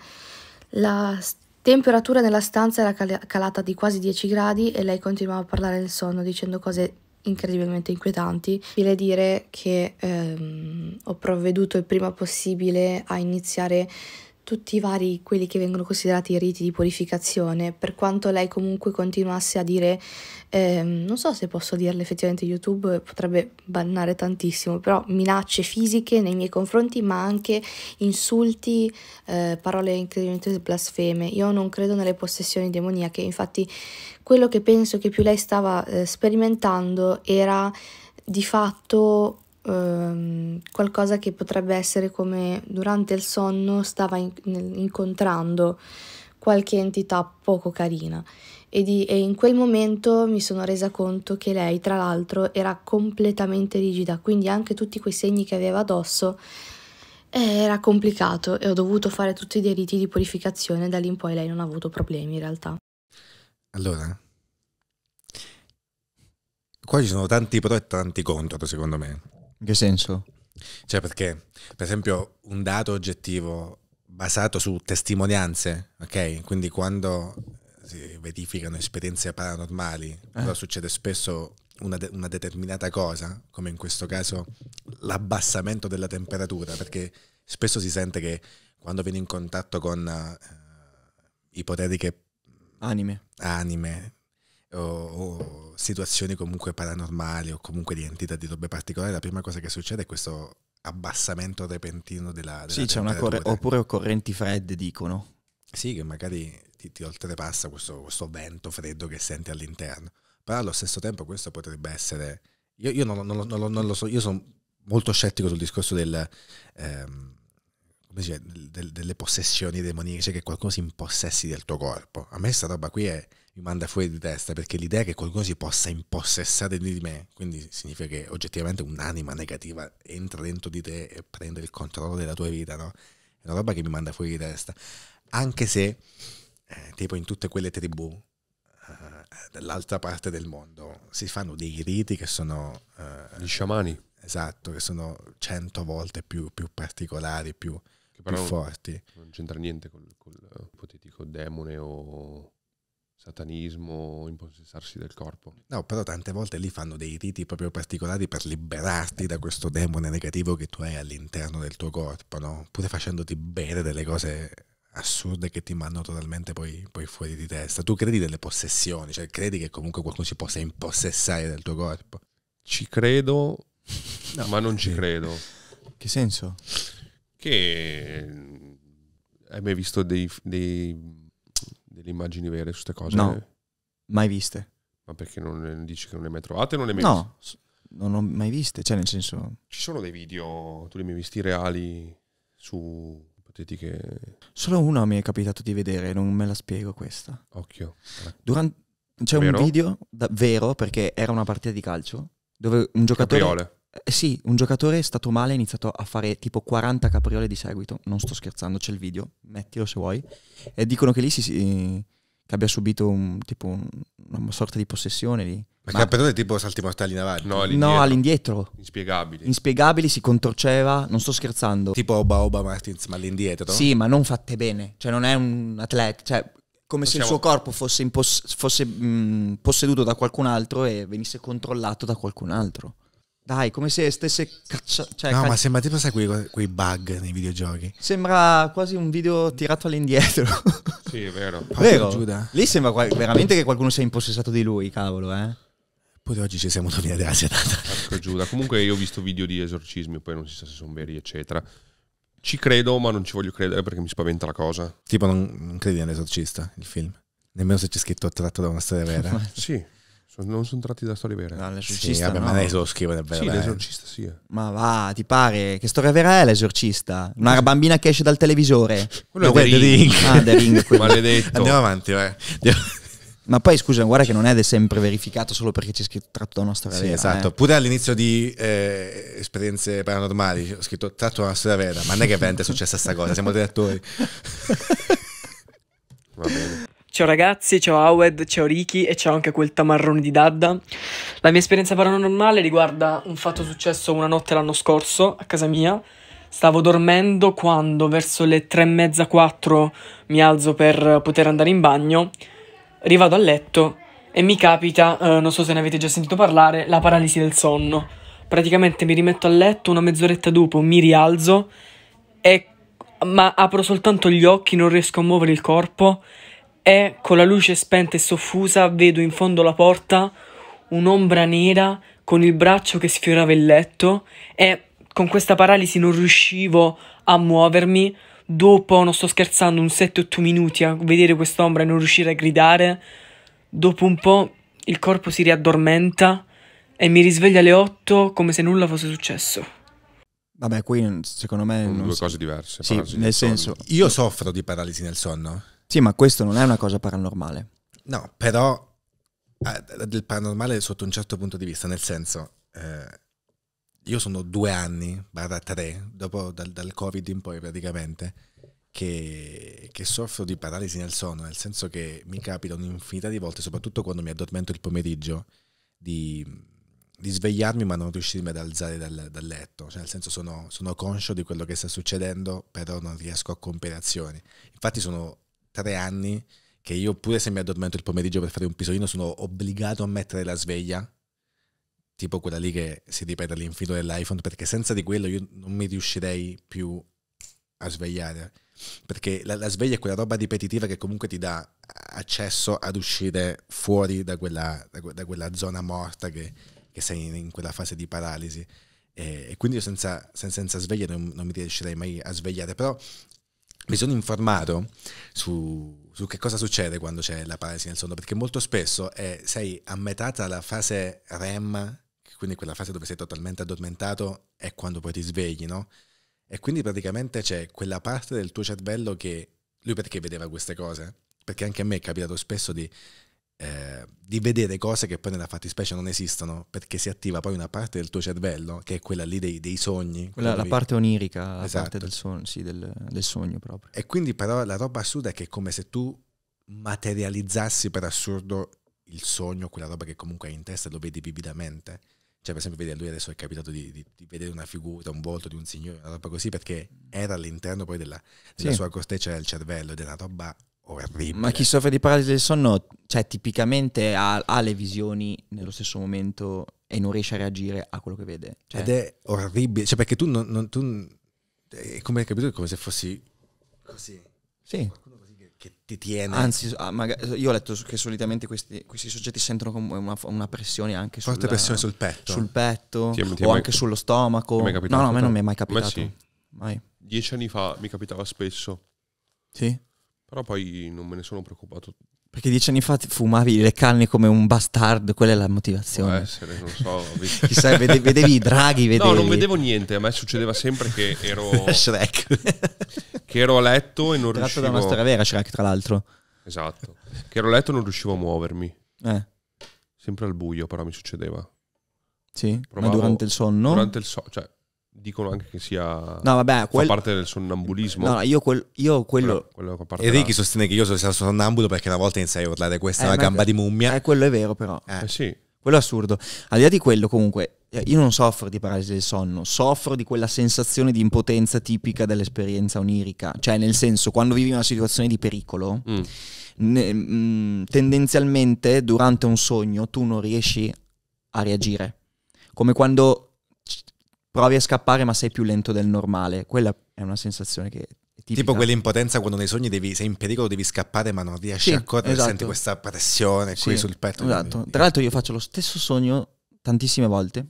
La temperatura nella stanza era calata di quasi 10 gradi e lei continuava a parlare nel sonno dicendo cose incredibilmente inquietanti, dire dire che ehm, ho provveduto il prima possibile a iniziare tutti i vari quelli che vengono considerati riti di purificazione, per quanto lei comunque continuasse a dire, ehm, non so se posso dirle effettivamente YouTube potrebbe bannare tantissimo, però minacce fisiche nei miei confronti, ma anche insulti, eh, parole incredibilmente blasfeme. Io non credo nelle possessioni demoniache, infatti quello che penso che più lei stava eh, sperimentando era di fatto ehm, qualcosa che potrebbe essere come durante il sonno stava in, incontrando qualche entità poco carina e, di, e in quel momento mi sono resa conto che lei tra l'altro era completamente rigida, quindi anche tutti quei segni che aveva addosso eh, era complicato e ho dovuto fare tutti dei riti di purificazione, da lì in poi lei non ha avuto problemi in realtà. Allora, qua ci sono tanti pro e tanti contro secondo me. In che senso? Cioè perché, per esempio, un dato oggettivo basato su testimonianze, ok? Quindi quando si verificano esperienze paranormali, eh. succede spesso una, de una, determinata cosa, come in questo caso l'abbassamento della temperatura, perché spesso si sente che quando viene in contatto con uh, ipotetiche anime, anime o, o situazioni comunque paranormali o comunque di entità di robe particolari, la prima cosa che succede è questo abbassamento repentino della, della sì, c'è una corre- oppure correnti fredde dicono. Sì, che magari ti, ti oltrepassa questo, questo, vento freddo che senti all'interno. Però allo stesso tempo questo potrebbe essere... Io, io non, non, non, non, lo so, io sono molto scettico sul discorso del, ehm, dice, del, del, delle possessioni demoniche cioè che qualcuno si impossessi del tuo corpo. A me questa roba qui è mi manda fuori di testa perché l'idea che qualcuno si possa impossessare di me, quindi significa che oggettivamente un'anima negativa entra dentro di te e prende il controllo della tua vita, no? È una roba che mi manda fuori di testa. Anche se, eh, tipo in tutte quelle tribù eh, dall'altra parte del mondo, si fanno dei riti che sono... Eh, Gli sciamani. Esatto, che sono cento volte più, più particolari, più, più forti. Non c'entra niente con col ipotetico demone o satanismo, impossessarsi del corpo. No, però tante volte lì fanno dei riti proprio particolari per liberarti da questo demone negativo che tu hai all'interno del tuo corpo, no? Pure facendoti bere delle cose assurde che ti mandano totalmente poi, poi, fuori di testa. Tu credi delle possessioni, cioè credi che comunque qualcuno si possa impossessare del tuo corpo? Ci credo, no, ma non ci credo. Che senso? Che hai mai visto dei, dei le immagini vere su queste cose? No, mai viste. Ma perché non dici che non le hai mai trovate? Non le hai mai no, viste? non ho mai viste, cioè nel senso... Ci sono dei video, tu li hai visti reali su ipotetiche... Solo una mi è capitato di vedere, non me la spiego questa. Occhio. Durante... C'è vero? un video da... vero perché era una partita di calcio dove un giocatore... Capriole. Eh, sì, un giocatore è stato male, ha iniziato a fare tipo 40 capriole di seguito, non sto scherzando, c'è il video, mettilo se vuoi. E dicono che lì si, si che abbia subito un, tipo un, una sorta di possessione lì. Ma, ma capriole tipo salti mortali in avanti? No, all'indietro. No, all'indietro. Inspiegabili. Inspiegabili, si contorceva, non sto scherzando. Tipo Oba Oba Martins, ma all'indietro. Sì, ma non fatte bene, cioè non è un atleta, cioè come Possiamo... se il suo corpo fosse, fosse mh, mm, posseduto da qualcun altro e venisse controllato da qualcun altro. Dai, come se stesse cacciando. Cioè, no, caccia... ma sembra tipo, sai, quei, quei, bug nei videogiochi. Sembra quasi un video tirato all'indietro. Sì, è vero. vero. Giuda. Lì sembra veramente che qualcuno si sia impossessato di lui, cavolo, eh. Poi oggi ci siamo tornati alla serata. Ecco Giuda. Comunque io ho visto video di esorcismi, poi non si sa se sono veri, eccetera. Ci credo, ma non ci voglio credere perché mi spaventa la cosa. Tipo, non, non credi nell'esorcista, il film? Nemmeno se c'è scritto attratto da una storia vera. sì. Cioè, non sono tratti da storie vere. No, l'esorcista. Sì, vabbè, no. Ma l'esorcista davvero. Sì, l'esorcista sì. Ma va, ti pare? Che storia vera è l'esorcista? Una bambina che esce dal televisore. Quello no, è The Ring. Ah, The Ring. Maledetto. Andiamo avanti, vai. Andiamo. Ma poi scusa, guarda che non è sempre verificato solo perché c'è scritto tratto da una storia sì, vera. Esatto, eh. pure all'inizio di eh, esperienze paranormali ho scritto tratto da una storia vera, ma non è che veramente è successa questa cosa, siamo degli attori. Va bene. Ciao ragazzi, ciao Awed, ciao Ricky e ciao anche quel tamarrone di Dadda. La mia esperienza paranormale riguarda un fatto successo una notte l'anno scorso a casa mia. Stavo dormendo quando verso le tre e mezza, quattro mi alzo per poter andare in bagno, rivado a letto e mi capita, eh, non so se ne avete già sentito parlare, la paralisi del sonno. Praticamente mi rimetto a letto, una mezz'oretta dopo mi rialzo e... ma apro soltanto gli occhi, non riesco a muovere il corpo e con la luce spenta e soffusa vedo in fondo alla porta un'ombra nera con il braccio che sfiorava il letto e con questa paralisi non riuscivo a muovermi. Dopo, non sto scherzando, un 7-8 minuti a vedere quest'ombra e non riuscire a gridare. Dopo un po' il corpo si riaddormenta e mi risveglia alle 8 come se nulla fosse successo. Vabbè, qui secondo me... Sono due si... cose diverse. Sì, nel senso... Sonno. Io soffro di paralisi nel sonno. Sì, ma questo non è una cosa paranormale. No, però eh, del paranormale sotto un certo punto di vista, nel senso, eh, io sono due anni, barra tre, dopo dal, dal Covid in poi praticamente, che, che, soffro di paralisi nel sonno, nel senso che mi capita un'infinità di volte, soprattutto quando mi addormento il pomeriggio, di, di svegliarmi ma non riuscirmi ad alzare dal, dal letto, cioè nel senso sono, sono conscio di quello che sta succedendo, però non riesco a compiere azioni. Infatti sono tre anni che io pure se mi addormento il pomeriggio per fare un pisolino sono obbligato a mettere la sveglia, tipo quella lì che si ripete all'infinito dell'iPhone, perché senza di quello io non mi riuscirei più a svegliare. Perché la, la sveglia è quella roba ripetitiva che comunque ti dà accesso ad uscire fuori da quella, da, da quella zona morta che, che sei in, in quella fase di paralisi e, quindi io senza, senza, senza sveglia non, non, mi riuscirei mai a svegliare, però mi sono informato su, su, che cosa succede quando c'è la paralisi nel sonno, perché molto spesso è, sei a metà tra la fase REM, quindi quella fase dove sei totalmente addormentato, e quando poi ti svegli, no? E quindi praticamente c'è quella parte del tuo cervello che... Lui perché vedeva queste cose? Perché anche a me è capitato spesso di eh, di vedere cose che poi nella fattispecie non esistono, perché si attiva poi una parte del tuo cervello, che è quella lì dei, dei sogni. Quella, la parte onirica, esatto. la parte del, son, sì, del, del sogno proprio. E quindi però la roba assurda è che è come se tu materializzassi per assurdo il sogno, quella roba che comunque hai in testa e lo vedi vividamente. Cioè, per esempio, vedi, lui adesso è capitato di, di, di, vedere una figura, un volto di un signore, una roba così, perché mm. era all'interno poi della, della sì. sua corteccia del cervello ed è una roba Orribile. Ma chi soffre di paralisi del sonno, cioè tipicamente ha, ha, le visioni nello stesso momento e non riesce a reagire a quello che vede. Cioè... Ed è orribile, cioè perché tu non... non tu, è come hai capito, è come se fossi così. Sì. che, ti tiene. Anzi, ah, io ho letto che solitamente questi, questi soggetti sentono una, una pressione anche sul, pressione sul petto. Sul petto sì, o anche sullo stomaco. No, no, a me non mi è mai capitato. Ma sì. Mai. Dieci anni fa mi capitava spesso. Sì? Però poi non me ne sono preoccupato. Perché dieci anni fa fumavi le canne come un bastardo, quella è la motivazione. Può essere, non so. Chissà, vedevi, vedevi i draghi, vedevi... No, non vedevo niente, a me succedeva sempre che ero... Shrek. che ero a letto e non Tratto riuscivo... Tratto da una storia vera Shrek, tra l'altro. Esatto. Che ero a letto e non riuscivo a muovermi. Eh. Sempre al buio, però mi succedeva. Sì, Provavo ma durante il sonno? Durante il sonno, cioè Dicono anche che sia no, vabbè, quel... parte del sonnambulismo. No, io, quel, io quello. quello, quello e Ricky sostiene che io sono sonnambulo perché una volta iniziai a urlare questa è eh, una gamba di mummia. Eh, quello è vero, però. Eh. eh. sì. Quello è assurdo. Al di là di quello, comunque, eh, io non soffro di paralisi del sonno, soffro di quella sensazione di impotenza tipica dell'esperienza onirica. Cioè, nel senso, quando vivi una situazione di pericolo. Mm. Ne, mh, mm, tendenzialmente durante un sogno tu non riesci a reagire come quando provi a scappare ma sei più lento del normale. Quella è una sensazione che... Tipica. Tipo quell'impotenza quando nei sogni devi, sei in pericolo, devi scappare ma non riesci sì, a correre, esatto. senti questa pressione sì, qui sul petto. Esatto. Tra l'altro io faccio lo stesso sogno tantissime volte,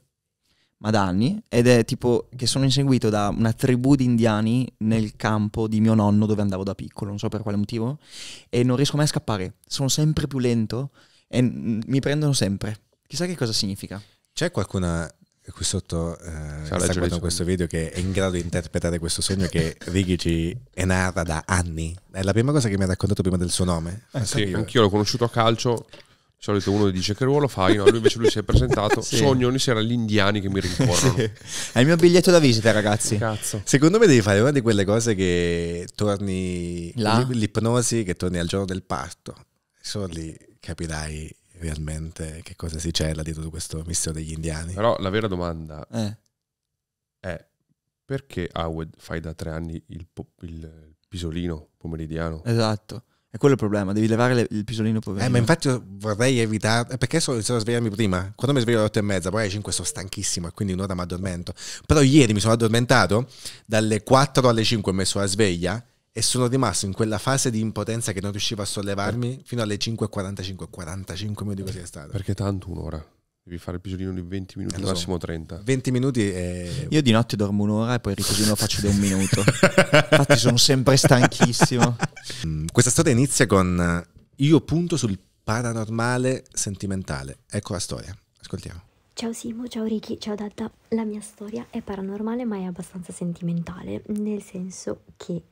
ma da anni, ed è tipo che sono inseguito da una tribù di indiani nel campo di mio nonno dove andavo da piccolo, non so per quale motivo, e non riesco mai a scappare, sono sempre più lento e mi prendono sempre. Chissà che cosa significa. C'è qualcuna qui sotto eh, sta guardando questo video che è in grado di interpretare questo sogno che Righi ci narra da anni. È la prima cosa che mi ha raccontato prima del suo nome. Eh, sì, io. anch'io l'ho conosciuto a calcio. Di solito uno dice che ruolo fai, no? lui invece lui si è presentato. sì. Sogno ogni sera gli indiani che mi rincorrono. sì. È il mio biglietto da visita, ragazzi. Cazzo. Secondo me devi fare una di quelle cose che torni Là? l'ipnosi, che torni al giorno del parto. Solo lì capirai realmente che cosa si cela dietro questo mistero degli indiani. Però la vera domanda eh. è perché Howard fai da tre anni il, po- il pisolino pomeridiano? Esatto. È quello il problema, devi levare le, il pisolino pomeridiano. Eh, ma infatti vorrei evitare. Eh, perché sono iniziato a svegliarmi prima? Quando mi sveglio alle 8 e mezza, poi alle 5 sono stanchissimo e quindi un'ora mi addormento. Però ieri mi sono addormentato dalle 4 alle 5 ho messo la sveglia e sono rimasto in quella fase di impotenza che non riuscivo a sollevarmi eh. fino alle 5.45, 45 minuti così è stato. Perché tanto un'ora? Devi fare il pisolino di 20 minuti, al eh, massimo so. 30. 20 minuti e... Io di notte dormo un'ora e poi il riposino lo faccio da un minuto. Infatti sono sempre stanchissimo. Mm, questa storia inizia con eh, io punto sul paranormale sentimentale. Ecco la storia, ascoltiamo. Ciao Simo, ciao Ricky, ciao Dada. La mia storia è paranormale ma è abbastanza sentimentale, nel senso che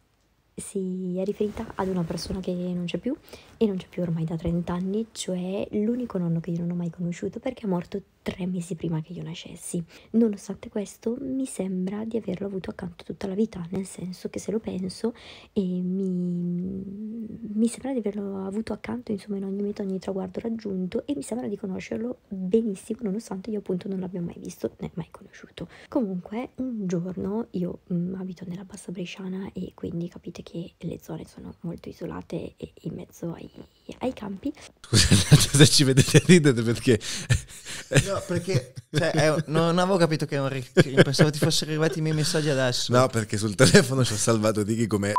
si è riferita ad una persona che non c'è più e non c'è più ormai da 30 anni, cioè l'unico nonno che io non ho mai conosciuto perché è morto tre mesi prima che io nascessi. Nonostante questo mi sembra di averlo avuto accanto tutta la vita, nel senso che se lo penso e mi, mi sembra di averlo avuto accanto insomma in ogni meta, ogni traguardo raggiunto e mi sembra di conoscerlo benissimo nonostante io appunto non l'abbia mai visto né mai conosciuto. Comunque un giorno io mh, mm, abito nella Bassa Bresciana e quindi capite che le zone sono molto isolate e in mezzo ai ai, ai campi. Scusate se ci vedete ridere perché... No, perché cioè, è, non avevo capito che era un ricchino, pensavo ti fossero arrivati i miei messaggi adesso. No, perché sul telefono ci ho salvato Dighi com'è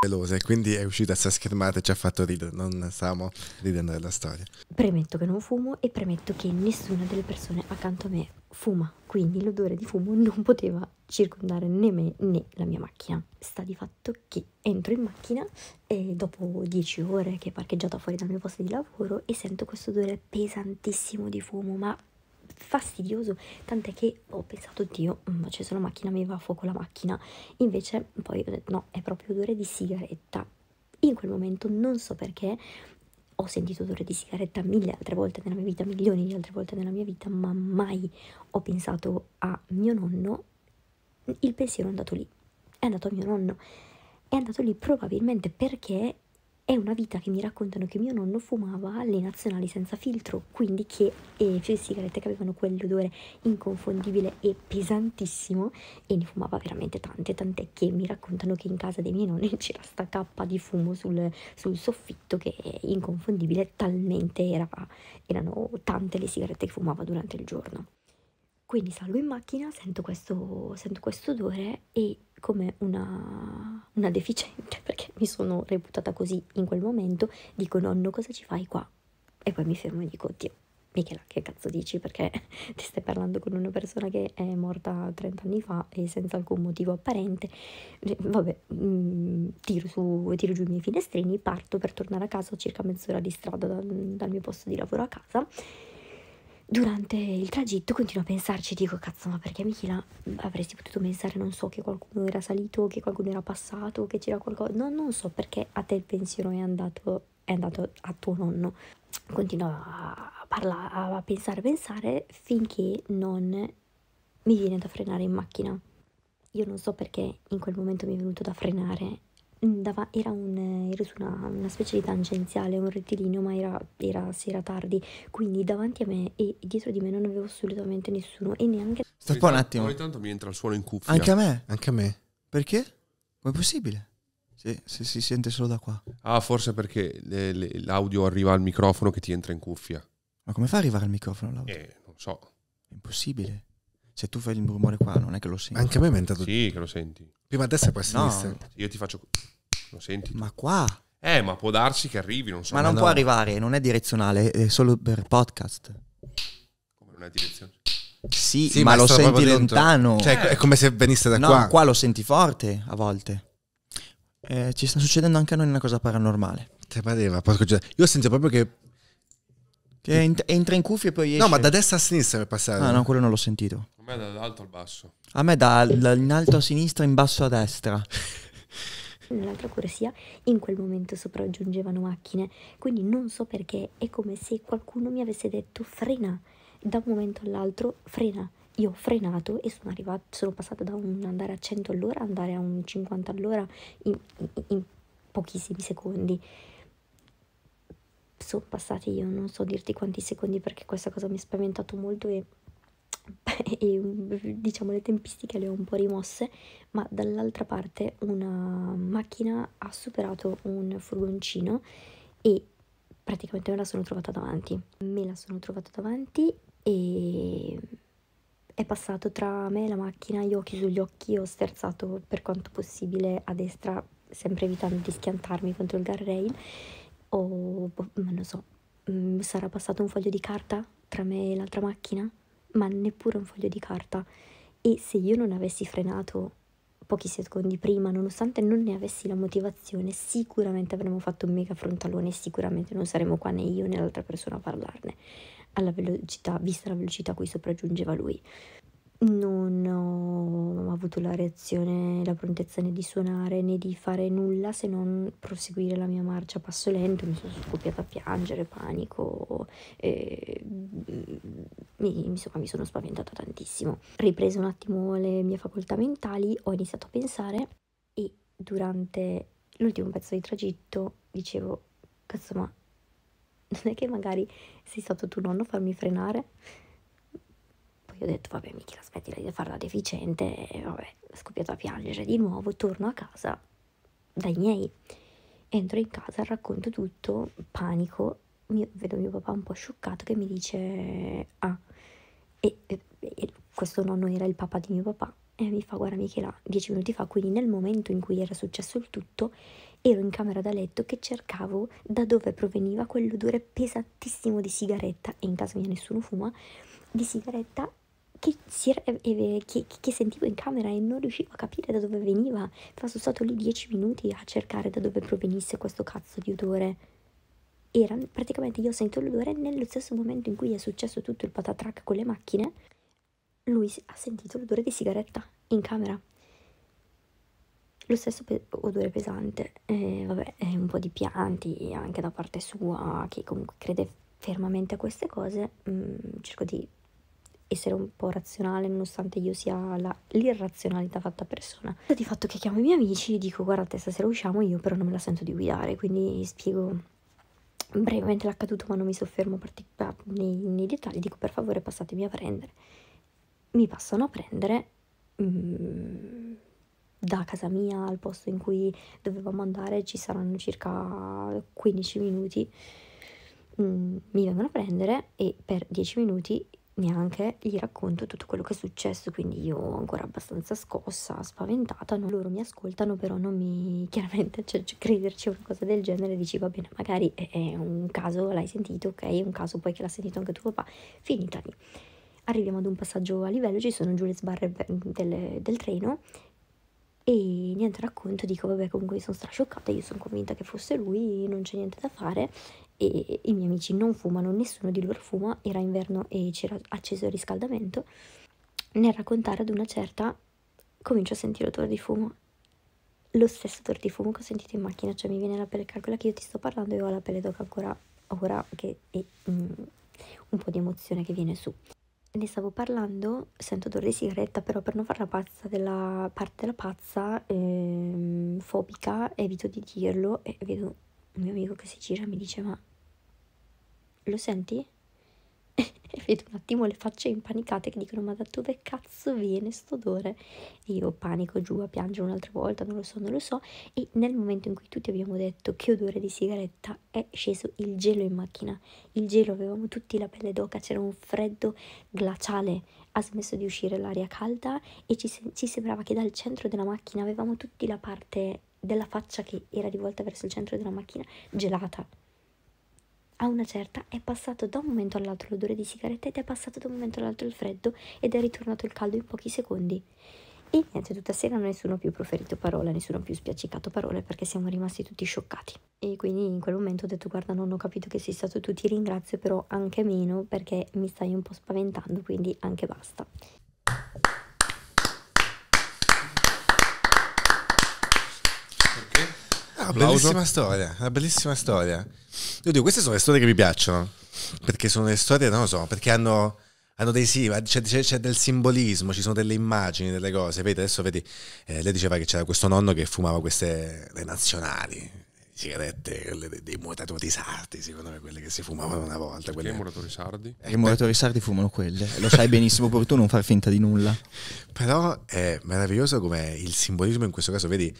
velose, quindi è uscita questa schermata e ci ha fatto ridere, non stavamo ridendo della storia. Premetto che non fumo e premetto che nessuna delle persone accanto a me fuma, quindi l'odore di fumo non poteva circondare né me né la mia macchina. Sta di fatto che entro in macchina e dopo 10 ore che è parcheggiata fuori dal mio posto di lavoro e sento questo odore pesantissimo di fumo, ma fastidioso, tant'è che ho pensato, oddio, ma mm, c'è solo macchina, mi va a fuoco la macchina, invece poi ho detto no, è proprio odore di sigaretta. In quel momento non so perché ho sentito odore di sigaretta mille altre volte nella mia vita, milioni di altre volte nella mia vita, ma mai ho pensato a mio nonno, il pensiero è andato lì, è andato a mio nonno, è andato lì probabilmente perché è una vita che mi raccontano che mio nonno fumava le nazionali senza filtro, quindi che eh, cioè sigarette che avevano quell'odore inconfondibile e pesantissimo e ne fumava veramente tante, tant'è che mi raccontano che in casa dei miei nonni c'era sta cappa di fumo sul, sul soffitto che è inconfondibile, talmente era, erano tante le sigarette che fumava durante il giorno. Quindi salgo in macchina, sento questo, sento questo odore e come una, una deficiente, perché mi sono reputata così in quel momento, dico nonno cosa ci fai qua? E poi mi fermo e dico, oddio, Michela, che cazzo dici? Perché ti stai parlando con una persona che è morta 30 anni fa e senza alcun motivo apparente. Vabbè, mm, tiro, su, tiro giù i miei finestrini, parto per tornare a casa, ho circa mezz'ora di strada dal, dal mio posto di lavoro a casa Durante il tragitto continuo a pensarci, dico cazzo ma perché Michela avresti potuto pensare non so che qualcuno era salito, che qualcuno era passato, che c'era qualcosa, no non so perché a te il pensiero è andato, è andato a tuo nonno. Continuo a, parlare, a pensare, a pensare finché non mi viene da frenare in macchina. Io non so perché in quel momento mi è venuto da frenare Mm, dava, era, un, era su una, una, specie di tangenziale, un rettilineo, ma era, era sera tardi, quindi davanti a me e dietro di me non avevo assolutamente nessuno e neanche... Sta qua un attimo. Ogni tanto mi entra il suono in cuffia. Anche a me? Anche a me. Perché? Ma è possibile? Se, sì, si sente solo da qua. Ah, forse perché le, le, l'audio arriva al microfono che ti entra in cuffia. Ma come fa ad arrivare al microfono l'audio? Eh, non so. È impossibile. Se tu fai il rumore qua non è che lo senti. Anche a me è entrato... Sì, che lo senti. Prima a destra e poi a sinistra. No, io ti faccio... Lo senti? Ma qua? Eh, ma può darsi che arrivi, non so. Ma non ma può arrivare, non è direzionale, è solo per podcast. Come non è direzionale? Sì, sì ma, ma lo senti lontano. Cioè, è come se venisse da no, qua. No, qua lo senti forte a volte. Eh, ci sta succedendo anche a noi una cosa paranormale. Te pareva, Io sento proprio che che ent- entra in cuffia e poi esce. No, ma da destra a sinistra è passato. Ah, no, quello non l'ho sentito. A me dall'alto al basso. A me dall'alto da, da, a sinistra in basso a destra. Nell'altra corsia in quel momento sopraggiungevano macchine, quindi non so perché è come se qualcuno mi avesse detto frena, da un momento all'altro frena. Io ho frenato e sono arrivato, sono passata da un andare a 100 all'ora, andare a un 50 all'ora in, in, in pochissimi secondi sono passati io non so dirti quanti secondi perché questa cosa mi ha spaventato molto e, e, diciamo le tempistiche le ho un po' rimosse ma dall'altra parte una macchina ha superato un furgoncino e praticamente me la sono trovata davanti me la sono trovata davanti e è passato tra me e la macchina io ho chiuso gli occhi ho sterzato per quanto possibile a destra sempre evitando di schiantarmi contro il guardrail o boh, non so, mm, sarà passato un foglio di carta tra me e l'altra macchina, ma neppure un foglio di carta. E se io non avessi frenato pochi secondi prima, nonostante non ne avessi la motivazione, sicuramente avremmo fatto un mega frontalone e sicuramente non saremmo qua né io né l'altra persona a parlarne, alla velocità, vista la velocità a cui sopraggiungeva lui non ho avuto la reazione, la prontezza né di suonare né di fare nulla se non proseguire la mia marcia a passo lento, mi sono scoppiata a piangere, panico, e, mm, mi, insomma mi sono spaventata tantissimo. Ripreso un attimo le mie facoltà mentali, ho iniziato a pensare e durante l'ultimo pezzo di tragitto dicevo, cazzo ma non è che magari sei stato tu nonno a farmi frenare? Poi ho detto, vabbè Michela, aspetti di farla deficiente e vabbè, ho scoppiato a piangere di nuovo, torno a casa dai miei. Entro in casa, racconto tutto, panico, mi, vedo mio papà un po' scioccato che mi dice, ah, e, e, e questo nonno era il papà di mio papà, e mi fa guarda Michela, dieci minuti fa, quindi nel momento in cui era successo il tutto, ero in camera da letto che cercavo da dove proveniva quell'odore pesantissimo di sigaretta, e in casa mia nessuno fuma, di sigaretta eh, eh, che, che, che, sentivo in camera e non riuscivo a capire da dove veniva. Infatti sono stato lì dieci minuti a cercare da dove provenisse questo cazzo di odore. Era, praticamente io sento l'odore nello stesso momento in cui è successo tutto il patatrack con le macchine, lui ha sentito l'odore di sigaretta in camera. Lo stesso pe odore pesante, eh, vabbè, eh, un po' di pianti anche da parte sua, che comunque crede fermamente a queste cose, mm, cerco di essere un po' razionale nonostante io sia la, l'irrazionalità fatta persona. Di fatto che chiamo i miei amici e dico guardate stasera usciamo io però non me la sento di guidare, quindi spiego brevemente l'accaduto ma non mi soffermo partic- ah, nei, nei, dettagli, dico per favore passatemi a prendere. Mi passano a prendere mm, da casa mia al posto in cui dovevamo andare, ci saranno circa 15 minuti mm, mi vengono a prendere e per 10 minuti neanche, gli racconto tutto quello che è successo, quindi io ancora abbastanza scossa, spaventata, no? loro mi ascoltano però non mi, chiaramente, cioè, cioè crederci una cosa del genere, dici va bene, magari è, è un caso, l'hai sentito, ok, un caso poi che l'ha sentito anche tuo papà, finita lì. Arriviamo ad un passaggio a livello, ci sono giù le sbarre del, del treno e niente racconto, dico vabbè comunque sono strascioccata, io sono convinta che fosse lui, non c'è niente da fare e i miei amici non fumano, nessuno di loro fuma, era inverno e c'era acceso il riscaldamento, nel raccontare ad una certa comincio a sentire odore di fumo. Lo stesso odore di fumo che ho sentito in macchina, cioè mi viene la pelle, calcola che io ti sto parlando e ho la pelle d'oca ancora ora che è mm, un po' di emozione che viene su. Ne stavo parlando, sento odore di sigaretta, però per non fare la pazza della parte della pazza ehm, fobica evito di dirlo e vedo un mio amico che si gira e mi dice ma lo senti? e vedo un attimo le facce impanicate che dicono ma da dove cazzo viene sto odore e io panico giù a piangere un'altra volta non lo so non lo so e nel momento in cui tutti abbiamo detto che odore di sigaretta è sceso il gelo in macchina il gelo avevamo tutti la pelle d'oca c'era un freddo glaciale ha smesso di uscire l'aria calda e ci, se ci sembrava che dal centro della macchina avevamo tutti la parte della faccia che era rivolta verso il centro della macchina gelata a una certa è passato da un momento all'altro l'odore di sigaretta ed è passato da un momento all'altro il freddo ed è ritornato il caldo in pochi secondi. E niente, tutta sera non nessuno più proferito parole, nessuno più spiaccicato parole perché siamo rimasti tutti scioccati. E quindi in quel momento ho detto guarda non ho capito che sei stato tu, ti ringrazio però anche meno perché mi stai un po' spaventando, quindi anche basta. Applauso. Ah, bellissima storia, una bellissima storia. Io dico, queste sono le storie che mi piacciono, perché sono le storie, non lo so, perché hanno, hanno dei sì, c'è, c'è, del simbolismo, ci sono delle immagini, delle cose. Vedi, adesso vedi, eh, lei diceva che c'era questo nonno che fumava queste le nazionali, sigarette quelle dei, dei muratori sardi, secondo me, quelle che si fumavano una volta. Quelle... I muratori sardi? Eh, I muratori sardi fumano quelle, lo sai benissimo, pur tu non far finta di nulla. Però è meraviglioso come il simbolismo in questo caso, vedi,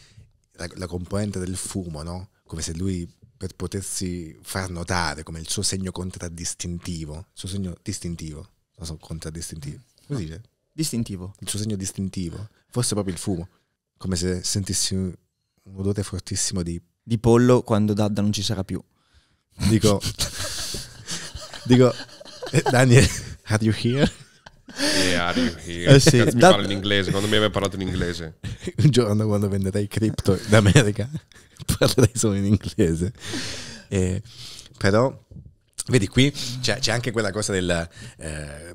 la, la componente del fumo, no? come se lui per potersi far notare come il suo segno contraddistintivo, il suo segno distintivo, non so, contraddistintivo, come si dice? Distintivo. Il suo segno distintivo, forse proprio il fumo, come se sentissi un odore fortissimo di... Di pollo quando Dadda non ci sarà più. Dico, dico, eh, Daniel, are you here? E Ari, io, eh sì, da... parla in inglese, quando mi aveva parlato in inglese. Un giorno quando venderai cripto in America parlerai solo in inglese. Eh, però, vedi qui c'è, c'è, anche quella cosa del, eh,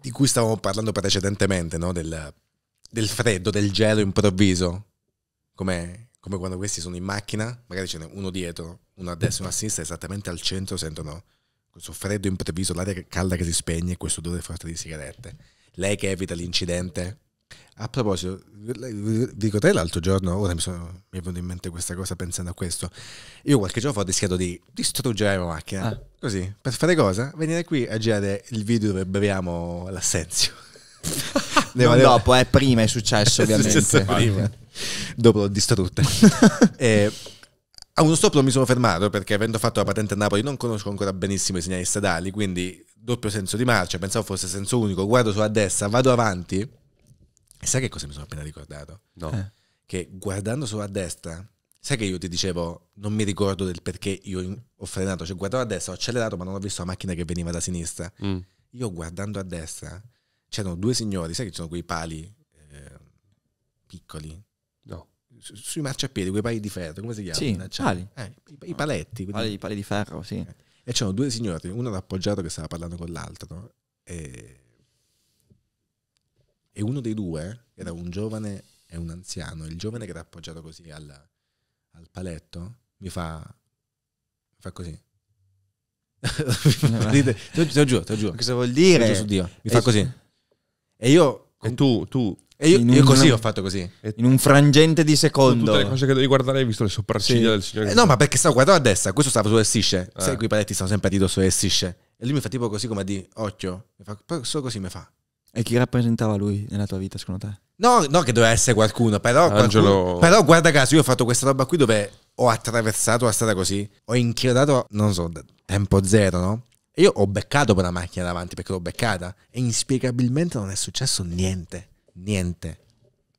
di cui stavamo parlando precedentemente, no? del, del freddo, del gelo improvviso. Come, come quando questi sono in macchina, magari ce n'è uno dietro, uno a destra e uno a sinistra, esattamente al centro sentono questo freddo improvviso, l'aria calda che si spegne, e questo odore forte di sigarette. Lei che evita l'incidente. A proposito, dico te l'altro giorno, ora mi, sono, mi, è venuto in mente questa cosa pensando a questo, io qualche giorno fa ho rischiato di distruggere la macchina, ah. così, per fare cosa? Venire qui a girare il video dove beviamo l'assenzio. non valeva... dopo, eh, prima è successo ovviamente. È successo prima. Dopo l'ho distrutta. e eh, a uno stop non mi sono fermato perché avendo fatto la patente a Napoli non conosco ancora benissimo i segnali stradali, quindi doppio senso di marcia, pensavo fosse senso unico, guardo sulla destra, vado avanti. E sai che cosa mi sono appena ricordato? No. Eh. Che guardando sulla destra, sai che io ti dicevo non mi ricordo del perché io ho frenato, cioè guardavo a destra, ho accelerato ma non ho visto la macchina che veniva da sinistra. Mm. Io guardando a destra c'erano due signori, sai che ci sono quei pali eh, piccoli sui marciapiedi, quei pali di ferro, come si chiamano? Sì, pali. Eh, i, i, paletti. I pali di ferro, sì. Eh. E c'erano due signori, uno era appoggiato che stava parlando con l'altro, no? e... e, uno dei due era un giovane e un anziano. Il giovane che era appoggiato così al, al paletto mi fa, mi fa così. Eh, te lo giuro, te lo giuro. Cosa vuol dire? Mi fa eh, così. E io e tu, tu e io, io così una... ho fatto così. In un frangente di secondo. Tutte le cose che devi guardare hai visto le sopracciglia sì. del signore. Eh, no, ma perché stavo guardando a destra, questo stava sulle strisce. Ah. Sai, i paletti stanno sempre a dosso sulle strisce. E lui mi fa tipo così come di occhio. Mi fa, solo così mi fa. E chi rappresentava lui nella tua vita, secondo te? No, no che doveva essere qualcuno, però, qualcuno, però guarda caso io ho fatto questa roba qui dove ho attraversato la strada così, ho inchiodato, non so, tempo zero, no? io ho beccato quella macchina davanti perché l'ho beccata e inspiegabilmente non è successo niente. Niente.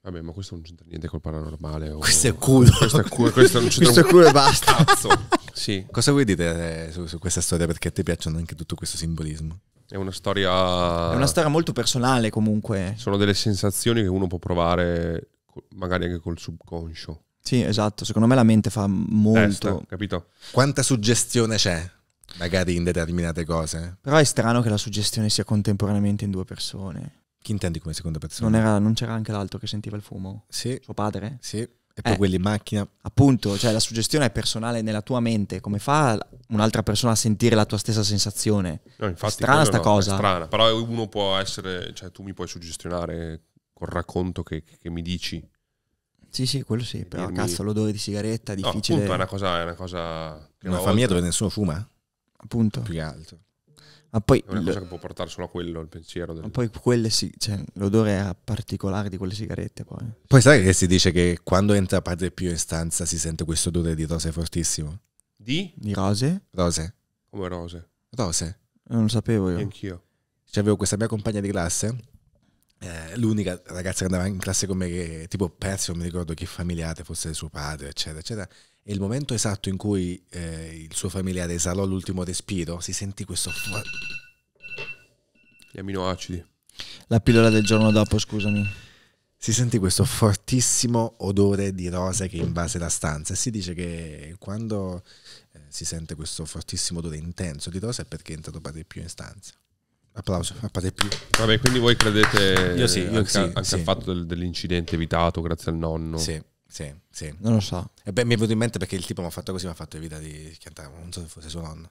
Vabbè, ma questo non c'entra niente col paranormale. O... Questo è culo. Questo è culo, questo non c'entra questo è culo e basta. Cazzo. Sì. Cosa vuoi dire eh, su, su questa storia? Perché a te piacciono anche tutto questo simbolismo. È una storia. È una storia molto personale, comunque. Sono delle sensazioni che uno può provare, magari anche col subconscio. Sì, esatto. Secondo me la mente fa molto. Testa, capito? Quanta suggestione c'è? magari in determinate cose. Però è strano che la suggestione sia contemporaneamente in due persone. Chi intendi come seconda persona? Non, c'era anche l'altro che sentiva il fumo? Sì. Suo padre? Sì. E poi eh, quelli in macchina. Appunto, cioè la suggestione è personale nella tua mente. Come fa un'altra persona a sentire la tua stessa sensazione? No, infatti, è strana sta no, cosa. È strana, però uno può essere, cioè tu mi puoi suggestionare col racconto che, che mi dici. Sì, sì, quello sì, però dirmi... cazzo l'odore di sigaretta è difficile. No, appunto, è una cosa... È una, cosa una famiglia dove nessuno fuma? appunto. Più che altro. Ma poi, è una cosa che può portare solo a quello il pensiero. Del... Ma poi quelle sì, cioè, l'odore era particolare di quelle sigarette. Poi. poi sai che si dice che quando entra padre più in stanza si sente questo odore di rose fortissimo? Di? Di rose? Rose. Come rose? Rose. Non lo sapevo io. Anch'io. Cioè, avevo questa mia compagna di classe, eh, l'unica ragazza che andava in classe con me, che tipo Persi, non mi ricordo chi familiare, fosse suo padre, eccetera, eccetera e il momento esatto in cui eh, il suo familiare esalò l'ultimo respiro, si sentì questo... Gli aminoacidi. La pillola del giorno dopo, scusami. Si sentì questo fortissimo odore di rose che invase la stanza e si dice che quando eh, si sente questo fortissimo odore intenso di rose è perché è entrato padre più in stanza. Applauso a padre più. Vabbè, quindi voi credete io sì, io anche, sì, anche sì. al fatto del, dell'incidente evitato grazie al nonno? Sì. Sì, sì. Non lo so. E beh, mi è venuto in mente perché il tipo mi ha fatto così, mi ha fatto evita di schiantare. non so se fosse sua nonna.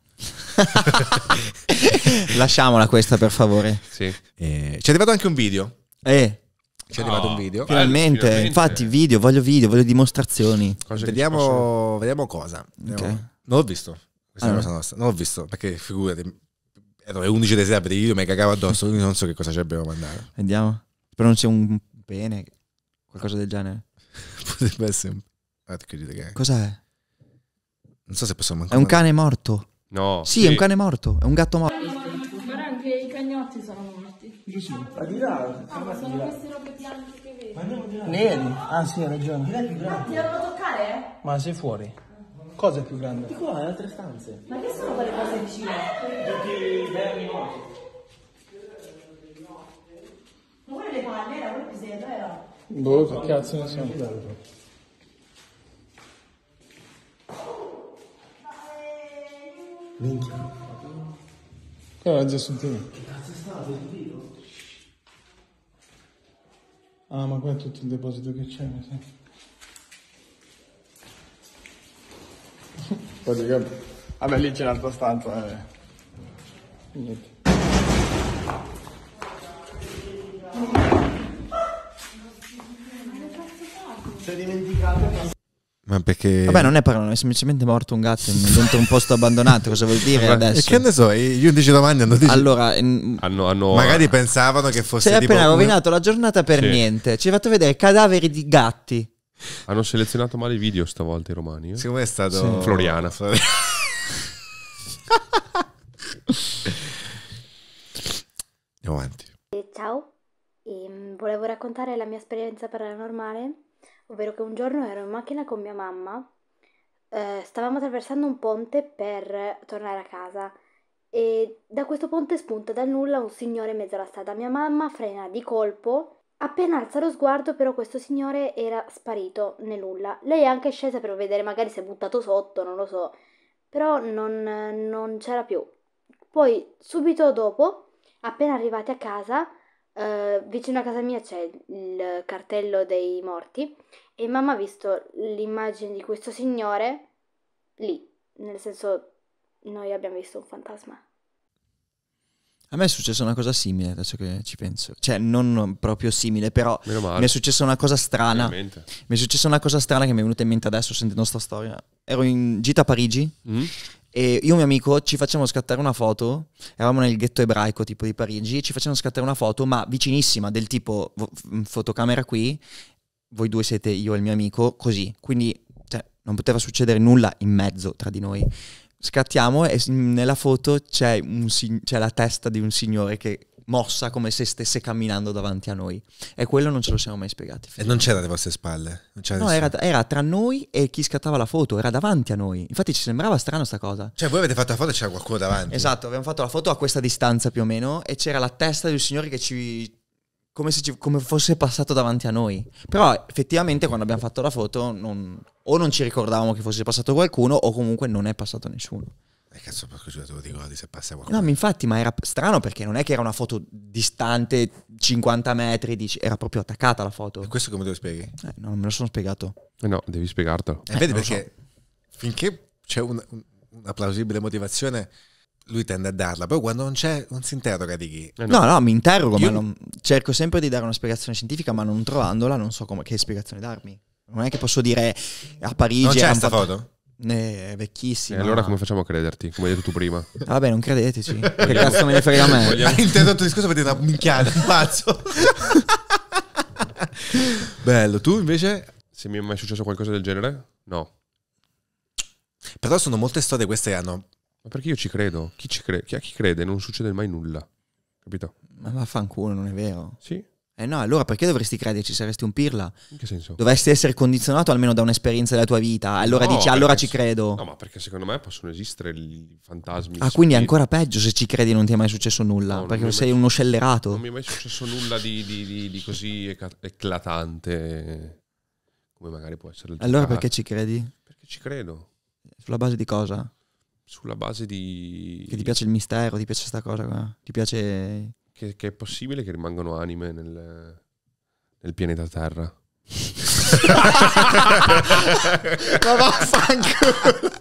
Lasciamola questa, per favore. Sì. Eh, ci è arrivato anche un video. Eh. Ci è oh, un ah, video. Finalmente. finalmente. Infatti, video, voglio video, voglio dimostrazioni. Vediamo, vediamo, cosa. Okay. Non l'ho visto. Questa allora. è ah. cosa nostra. Non l'ho visto perché figurati. Ero le 11 di sera per video, mi cagavo addosso, quindi non so che cosa ci abbiamo mandato. Vediamo. Però non c'è un bene, qualcosa del genere. Potrebbe essere un... Guarda che ridere. Cos'è? Non so se possiamo mancare. È un cane morto. No. Sì, sì, è un cane morto, è un gatto morto. Ma anche i cagnotti sono morti. Di sì. Ma di là. No, ah, ma sono queste robe bianche che vedi. Ma andiamo di là. Neri. Ah, sì, hai ragione. Di là è più grande. Ma ti devono toccare? Ma sei fuori. Cosa è più grande? Di qua, in altre stanze. Ma che sono quelle cose vicine? Tutti i vermi morti. Ma quelle le palle, era quello che si era. Boh, che cazzo ne so. Minchia. Che era già sentito. Che cazzo è stato? Il Ah, ma qua è tutto il deposito che c'è, mi sa. Praticamente. Vabbè, lì c'è l'altra stanza, eh. Niente. Cioè, dimenticato e ma perché. Vabbè, non è parolone, è semplicemente morto un gatto dentro un posto abbandonato. Cosa vuol dire Vabbè, adesso? E che ne so, gli undici domani hanno detto. Allora, in... hanno, hanno... magari pensavano che fosse. Si cioè, è appena rovinato la giornata per sì. niente. Ci hai fatto vedere cadaveri di gatti. Hanno selezionato male i video stavolta i romani. Eh? Secondo me è stato. Sì. Floriana. Andiamo avanti. Ciao, e ehm, volevo raccontare la mia esperienza paranormale ovvero che un giorno ero in macchina con mia mamma, eh, stavamo attraversando un ponte per tornare a casa e da questo ponte spunta dal nulla un signore in mezzo alla strada. Mia mamma frena di colpo, appena alza lo sguardo però questo signore era sparito nel nulla. Lei è anche scesa per vedere, magari si è buttato sotto, non lo so, però non, non c'era più. Poi subito dopo, appena arrivati a casa, eh, vicino a casa mia c'è il cartello dei morti e mamma ha visto l'immagine di questo signore lì, nel senso noi abbiamo visto un fantasma. A me è successa una cosa simile, adesso che ci penso. Cioè, non proprio simile, però mi è successa una cosa strana. Veramente. Mi è successa una cosa strana che mi è venuta in mente adesso sentendo questa storia. Ero in gita a Parigi mm. e io e mio amico ci facciamo scattare una foto. Eravamo nel ghetto ebraico tipo di Parigi, ci facciamo scattare una foto, ma vicinissima, del tipo mm, fotocamera qui. Voi due siete io e il mio amico, così. Quindi, cioè, non poteva succedere nulla in mezzo tra di noi scattiamo e nella foto c'è, un, c'è la testa di un signore che mossa come se stesse camminando davanti a noi. E quello non ce lo siamo mai spiegati. E non c'era alle vostre spalle? no, era, era, tra noi e chi scattava la foto, era davanti a noi. Infatti ci sembrava strano sta cosa. Cioè voi avete fatto la foto e c'era qualcuno davanti? Esatto, abbiamo fatto la foto a questa distanza più o meno e c'era la testa di un signore che ci come se, ci, come fosse passato davanti a noi. Però effettivamente quando abbiamo fatto la foto non, o non ci ricordavamo che fosse passato qualcuno o comunque non è passato nessuno. E eh, cazzo, porco giù, te lo ricordi se passa qualcuno. No, ma infatti, ma era strano perché non è che era una foto distante 50 metri, dici, era proprio attaccata la foto. E questo come te lo spieghi? Eh, no, non me lo sono spiegato. Eh no, devi spiegartelo. Eh, vedi eh, perché so. finché c'è un, una plausibile motivazione lui tende a darla, però quando non c'è non si interroga di chi. Eh no. no, no, mi interrogo, Io... ma non, cerco sempre di dare una spiegazione scientifica, ma non trovandola non so come, che spiegazione darmi. Non è che posso dire a Parigi... Non c'è questa foto? è vecchissima. E allora come facciamo a crederti? Come hai detto tu prima. vabbè, non credeteci. che cazzo me ne frega a me. Vogliamo... Hai interrotto il discorso per dire una minchiata, un pazzo. Bello, tu invece? Se mi è mai successo qualcosa del genere? No. Però sono molte storie, queste hanno ma perché io ci credo? Chi ci crede? Chi a chi crede non succede mai nulla. Capito? Ma vaffanculo, non è vero. Sì. Eh no, allora perché dovresti crederci? Saresti un pirla? In che senso? Dovresti essere condizionato almeno da un'esperienza della tua vita. Allora no, dici, allora ci credo. No, ma perché secondo me possono esistere i fantasmi. Ah, quindi è ancora peggio se ci credi e non ti è mai successo nulla. No, perché sei mai, uno scellerato. Non mi è mai successo nulla di, di, di, di così eclatante come magari può essere il tuo Allora perché ci credi? Perché ci credo. Sulla base di cosa? sulla base di... Che ti piace il mistero, ti piace questa cosa qua, ti piace... Che, che è possibile che rimangano anime nel, nel pianeta Terra. Ma vaffanculo!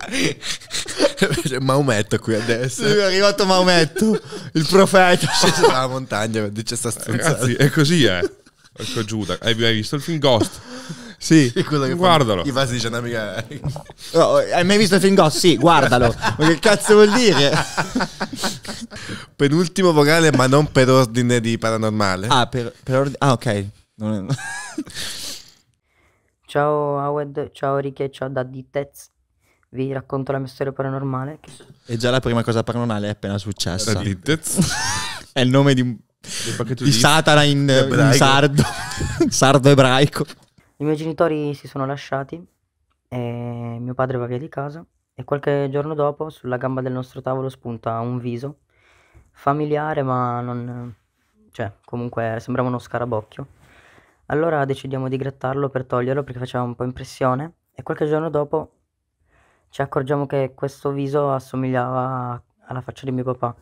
Maometto qui adesso. Sì, è arrivato Maometto, il profeta. Sceso dalla montagna, dice sta stronzata. Ragazzi, è così, eh. Ecco Giuda, hai visto il film Ghost? Sì, guardalo. I vasi dice una mica... hai mai visto il film Ghost? Sì, guardalo. ma che cazzo vuol dire? Penultimo vocale, ma non per ordine di paranormale. Ah, per, per ordine... Ah, ok. Non è... ciao Awed, ciao Ricky, ciao Daddy Tez vi racconto la mia storia paranormale. E già la prima cosa paranormale è appena successa. è il nome di, di, di Satana in, in sardo, sardo ebraico. I miei genitori si sono lasciati e mio padre va via di casa e qualche giorno dopo sulla gamba del nostro tavolo spunta un viso familiare ma non... cioè comunque sembrava uno scarabocchio. Allora decidiamo di grattarlo per toglierlo perché faceva un po' impressione e qualche giorno dopo ci accorgiamo che questo viso assomigliava alla faccia di mio papà.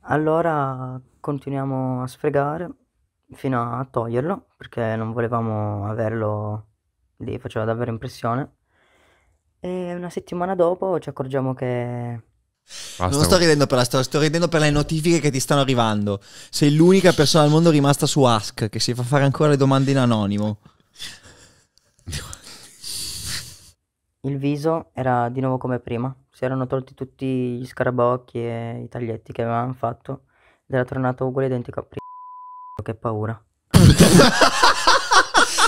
Allora continuiamo a sfregare fino a toglierlo perché non volevamo averlo lì, faceva davvero impressione. E una settimana dopo ci accorgiamo che Basta. Ah, non sto ridendo per la storia, sto ridendo per le notifiche che ti stanno arrivando. Sei l'unica persona al mondo rimasta su Ask che si fa fare ancora le domande in anonimo. Il viso era di nuovo come prima. Si erano tolti tutti gli scarabocchi e i taglietti che avevamo fatto ed era tornato uguale identico a prima. Che paura.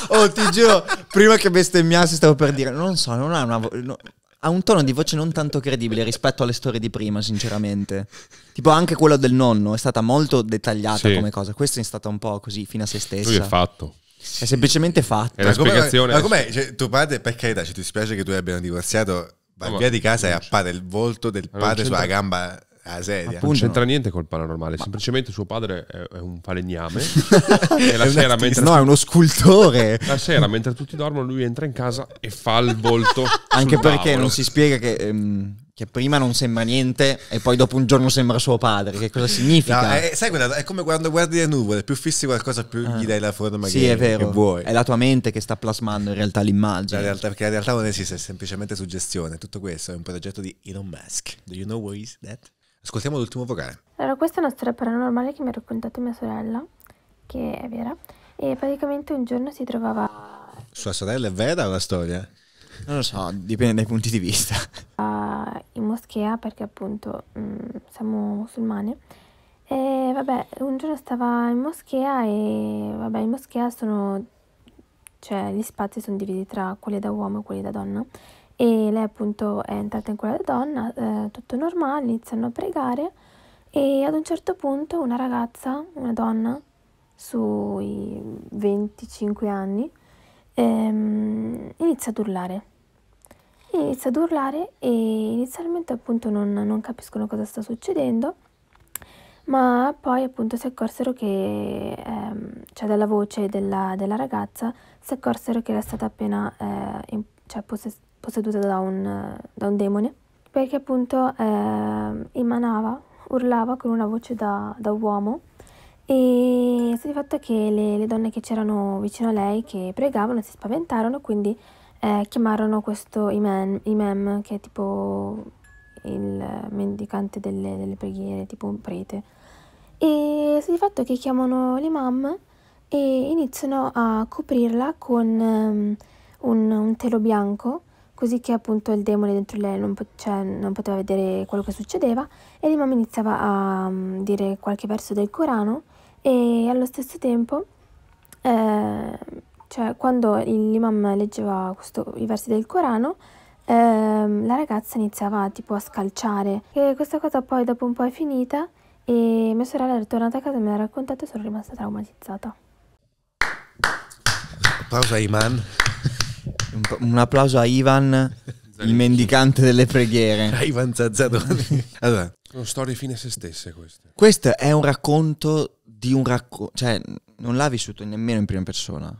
oh, ti giuro, prima che bestemmiassi stavo per dire, non so, non ha una... Vo- no, ha un tono di voce non tanto credibile rispetto alle storie di prima, sinceramente. Tipo anche quello del nonno è stata molto dettagliata sì. come cosa. Questa è stata un po' così fino a se stessa. Lui è fatto. È semplicemente fatto. È la spiegazione. ma com'è? Cioè, tuo padre, perché carità, cioè, ti spiace che tu abbiano divorziato, Va via di casa e appare il volto del padre sulla gamba Ah, sedia. Appunto. Non c'entra niente col paranormale, Ma... semplicemente suo padre è un falegname. e la sera mentre... No, è uno scultore. la sera, mentre tutti dormono, lui entra in casa e fa il volto. Anche perché tavolo. non si spiega che... Ehm che prima non sembra niente e poi dopo un giorno sembra suo padre. Che cosa significa? No, eh, è, sai, quella, è come quando guardi le nuvole, più fissi qualcosa, più ah. gli dai la forma sì, che, è vero. Che vuoi. È la tua mente che sta plasmando in realtà l'immagine. La realtà, perché la realtà non esiste, è semplicemente suggestione. Tutto questo è un progetto di Elon Musk. Do you know what is that? Ascoltiamo l'ultimo vocale. Allora, questa è una storia paranormale che mi ha raccontato mia sorella, che è vera, e praticamente un giorno si trovava... Sua sorella è vera la storia? Non lo so, dipende dai punti di vista. Ah, in moschea, perché appunto mh, mm, siamo musulmane, e vabbè, un giorno stava in moschea e vabbè, in moschea sono... cioè gli spazi sono divisi tra quelli da uomo e quelli da donna e lei appunto è entrata in quella donna, eh, tutto normale, iniziano a pregare e ad un certo punto una ragazza, una donna sui 25 anni, ehm, inizia ad urlare. Inizia ad urlare e inizialmente appunto non, non capiscono cosa sta succedendo, ma poi appunto si accorsero che, ehm, cioè dalla voce della, della, ragazza, si accorsero che era stata appena eh, in, cioè, possess- posseduta da un, da un demone, perché appunto eh, emanava, urlava con una voce da, da uomo e sta di fatto che le, le donne che c'erano vicino a lei, che pregavano, si spaventarono, quindi eh, chiamarono questo imam, imam, che è tipo il mendicante delle, delle preghiere, tipo un prete. E sta di fatto che chiamano l'imam e iniziano a coprirla con um, un, un telo bianco così che appunto il demone dentro lei non, po cioè, non poteva vedere quello che succedeva e l'imam iniziava a um, dire qualche verso del Corano e allo stesso tempo, eh, cioè quando l'imam leggeva questo, i versi del Corano, eh, la ragazza iniziava tipo a scalciare e questa cosa poi dopo un po' è finita e mia sorella è tornata a casa e mi ha raccontato e sono rimasta traumatizzata. Pausa Iman. Un, applauso a Ivan, il mendicante delle preghiere. A Ivan Zazzadoni. Allora. Sono storie fine a se stesse queste. Questo è un racconto di un racconto... Cioè, non l'ha vissuto nemmeno in prima persona.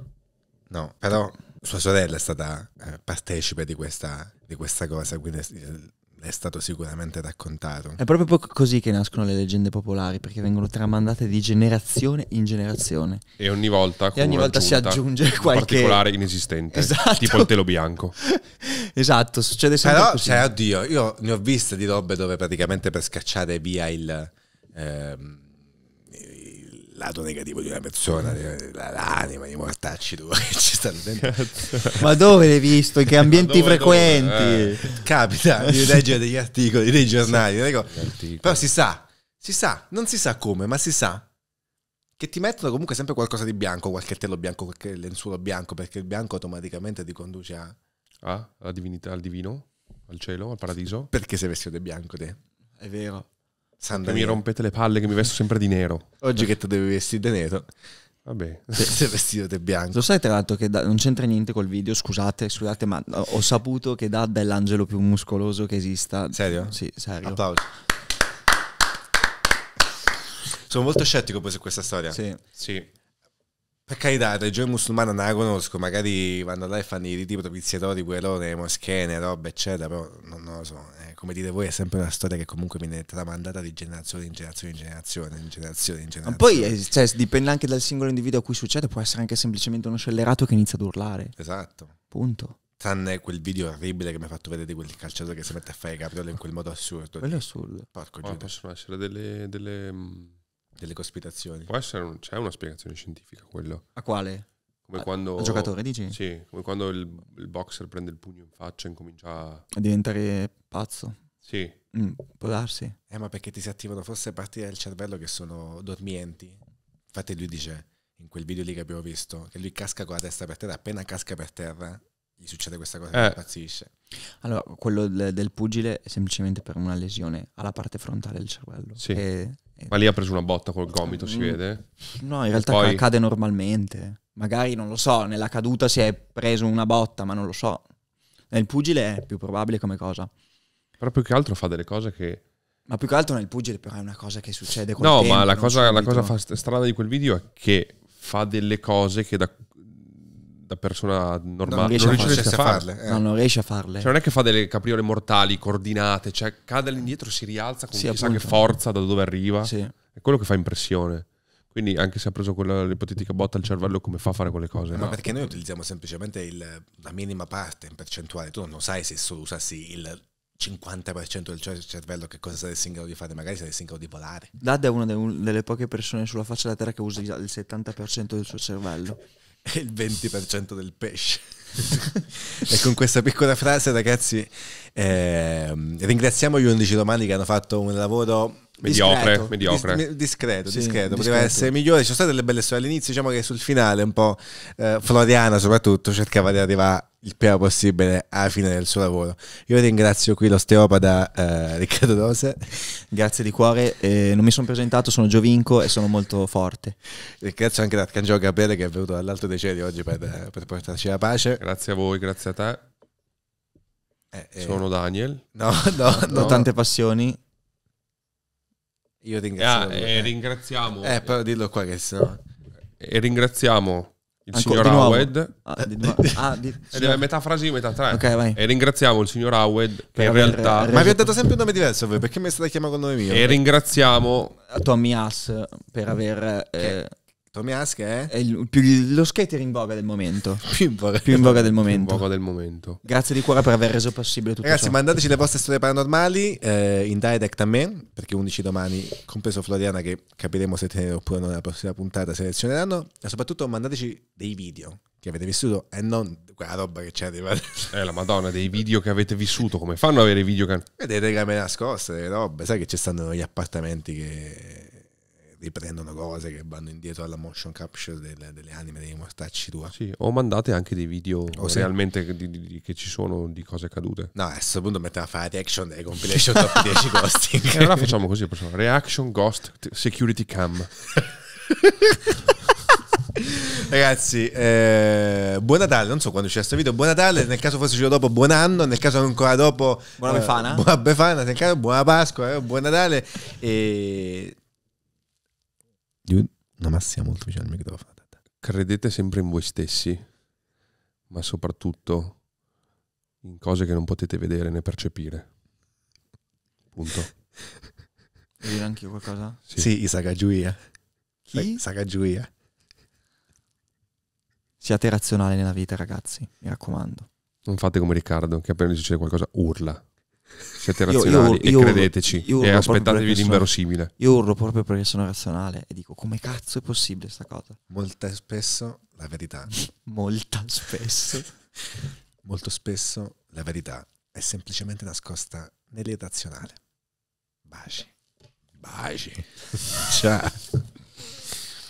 No, però sua sorella è stata eh, partecipe di questa, di questa cosa, quindi eh, è stato sicuramente raccontato. È proprio così che nascono le leggende popolari, perché vengono tramandate di generazione in generazione. E ogni volta, e ogni volta si aggiunge qualche... particolare inesistente, esatto. tipo il telo bianco. esatto, succede sempre Però, così. Cioè, oddio, io ne ho viste di robe dove praticamente per scacciare via il... Ehm, lato negativo di una persona, eh, l'anima, i mortacci tuoi che ci stanno dentro. Ma dove l'hai visto? In che ambienti dove, frequenti? Dove? Eh. Capita di leggere degli articoli, dei giornali, sì, però si sa, si sa, non si sa come, ma si sa che ti mettono comunque sempre qualcosa di bianco, qualche telo bianco, qualche lenzuolo bianco, perché il bianco automaticamente ti conduce a... Ah, divinità, al divino, al cielo, al paradiso? Perché sei vestito di bianco te? È vero. Sandalina. Che mi rompete le palle che mi vesto sempre di nero. Oggi che tu devi vestire di nero. Vabbè, sei vestito te bianco. Lo sai tra l'altro che da, non c'entra niente col video, scusate, scusate, ma ho saputo che Dad è l'angelo più muscoloso che esista. Serio? Sì, serio. Applausi. Sono molto scettico poi su questa storia. Sì. sì. Per carità, religione musulmana non la conosco, magari vanno là e fanno i riti propiziatori, quello nelle moschene, robe, eccetera, però non, non lo so. Eh, come dite voi, è sempre una storia che comunque viene tramandata di generazione in generazione in generazione, in generazione in generazione. Ma poi eh, cioè, dipende anche dal singolo individuo a cui succede, può essere anche semplicemente uno scellerato che inizia ad urlare. Esatto. Punto tranne quel video orribile che mi ha fatto vedere di quel calciatore che si mette a fare i capriole in quel modo assurdo. Quello è assurdo. Porco Giuda. Possono essere delle, delle delle cospirazioni. Può essere, un, c'è una spiegazione scientifica quello. A quale? Come a, quando... Al giocatore, dici? Sì, come quando il, il, boxer prende il pugno in faccia e incomincia a... a diventare pazzo. Sì. Mm, può darsi. Eh, ma perché ti si attivano forse parti del cervello che sono dormienti. Infatti lui dice, in quel video lì che abbiamo visto, che lui casca con la testa per terra, appena casca per terra gli succede questa cosa eh. che impazzisce. Allora, quello del, del pugile è semplicemente per una lesione alla parte frontale del cervello. Sì. E ma lì ha preso una botta col gomito, si mm. vede? No, in realtà poi... cade normalmente. Magari, non lo so, nella caduta si è preso una botta, ma non lo so. Nel pugile è più probabile come cosa. Però più che altro fa delle cose che... Ma più che altro nel pugile però è una cosa che succede con No, tempo, ma la cosa, la cosa strana di quel video è che fa delle cose che da da persona normale non, non riesce a farle. A farle eh. non riesce a farle. Cioè, non è che fa delle capriole mortali coordinate, cioè cade all'indietro, si rialza con sì, chissà appunto. che forza da dove arriva. Sì. È quello che fa impressione. Quindi anche se ha preso quella, ipotetica botta al cervello, come fa a fare quelle cose? Ma no? perché noi utilizziamo semplicemente il, la minima parte in percentuale. Tu non sai se solo usassi il 50% del cioè, cervello che cosa sei in grado di fare, magari sei in grado di volare. Dad è una delle poche persone sulla faccia della Terra che usa il 70% del suo cervello e il 20% del pesce. e con questa piccola frase, ragazzi, eh, ringraziamo gli 11 romani che hanno fatto un lavoro mediocre, mediocre. Dis- discreto, sì, discreto, poteva discreto. essere migliore. Ci sono state delle belle storie all'inizio, diciamo che sul finale un po' eh, Floriana soprattutto cercava di arrivare il prima possibile alla fine del suo lavoro. Io ringrazio qui l'osteopata eh, Riccardo Dose. Grazie di cuore, eh, non mi sono presentato, sono Giovinco e sono molto forte. Ringrazio anche l'Arcangelo Gabriele che è venuto dall'Alto dei Cieli oggi per, per portarci la pace. Grazie a voi, grazie a te. Eh, eh. Sono Daniel. No, no, no. Ho tante passioni. Io ringrazio. Ah, eh, ringraziamo. Eh, però dillo qua che sennò. E eh, ringraziamo il Anco, signor Howard ah, eh, eh, ah, è eh, metà frasi metà tre okay, e ringraziamo il signor Howard che per in realtà re, re, re, ma vi ho detto sempre un nome diverso voi perché mi state chiamando con nome mio e ringraziamo Tommy Ass per aver eh, Tommy Ask è? Eh? è il, più, lo skater in voga del momento. più in voga, più in voga del momento. In voga del momento. Grazie di cuore per aver reso possibile tutto Ragazzi, ciò. mandateci le vostre storie paranormali eh, in direct a me, perché 11 domani, compreso Floriana, che capiremo se tenere oppure no nella prossima puntata, selezioneranno. E soprattutto mandateci dei video che avete vissuto e non quella roba che c'è arrivata. Eh, la madonna, dei video che avete vissuto, come fanno ad avere i video? Che... Vedete camere nascoste, delle robe, sai che ci stanno gli appartamenti che riprendono cose che vanno indietro alla motion capture delle, delle anime dei mostacci tua. Sì, o mandate anche dei video o realmente se... di, di, che ci sono di cose cadute. No, a questo punto mettiamo a fare reaction e compilation top 10 ghosting. E allora facciamo così, possiamo. reaction ghost security cam. Ragazzi, eh, buon Natale, non so quando c'è questo video, buon Natale, nel caso fosse uscito dopo buon anno, nel caso ancora dopo buona eh, Befana. Buona Befana, nel caso buona Pasqua, eh, buon Natale e di una massima molto vicina al microfono. Credete sempre in voi stessi, ma soprattutto in cose che non potete vedere né percepire. Punto. Vuoi dire anche io qualcosa? Sì, sì i Sagagiuia. Chi? Sagagiuia. Siate razionali nella vita, ragazzi, mi raccomando. Non fate come Riccardo, che appena gli succede qualcosa urla. Siete razionali io, io, io e credeteci urlo, e aspettatevi l'inverosimile. Sono, io urlo proprio perché sono razionale e dico come cazzo è possibile sta cosa? Molto spesso la verità. Molto spesso. Molto spesso la verità è semplicemente nascosta nell'irrazionale. Baci. Baci. Ciao.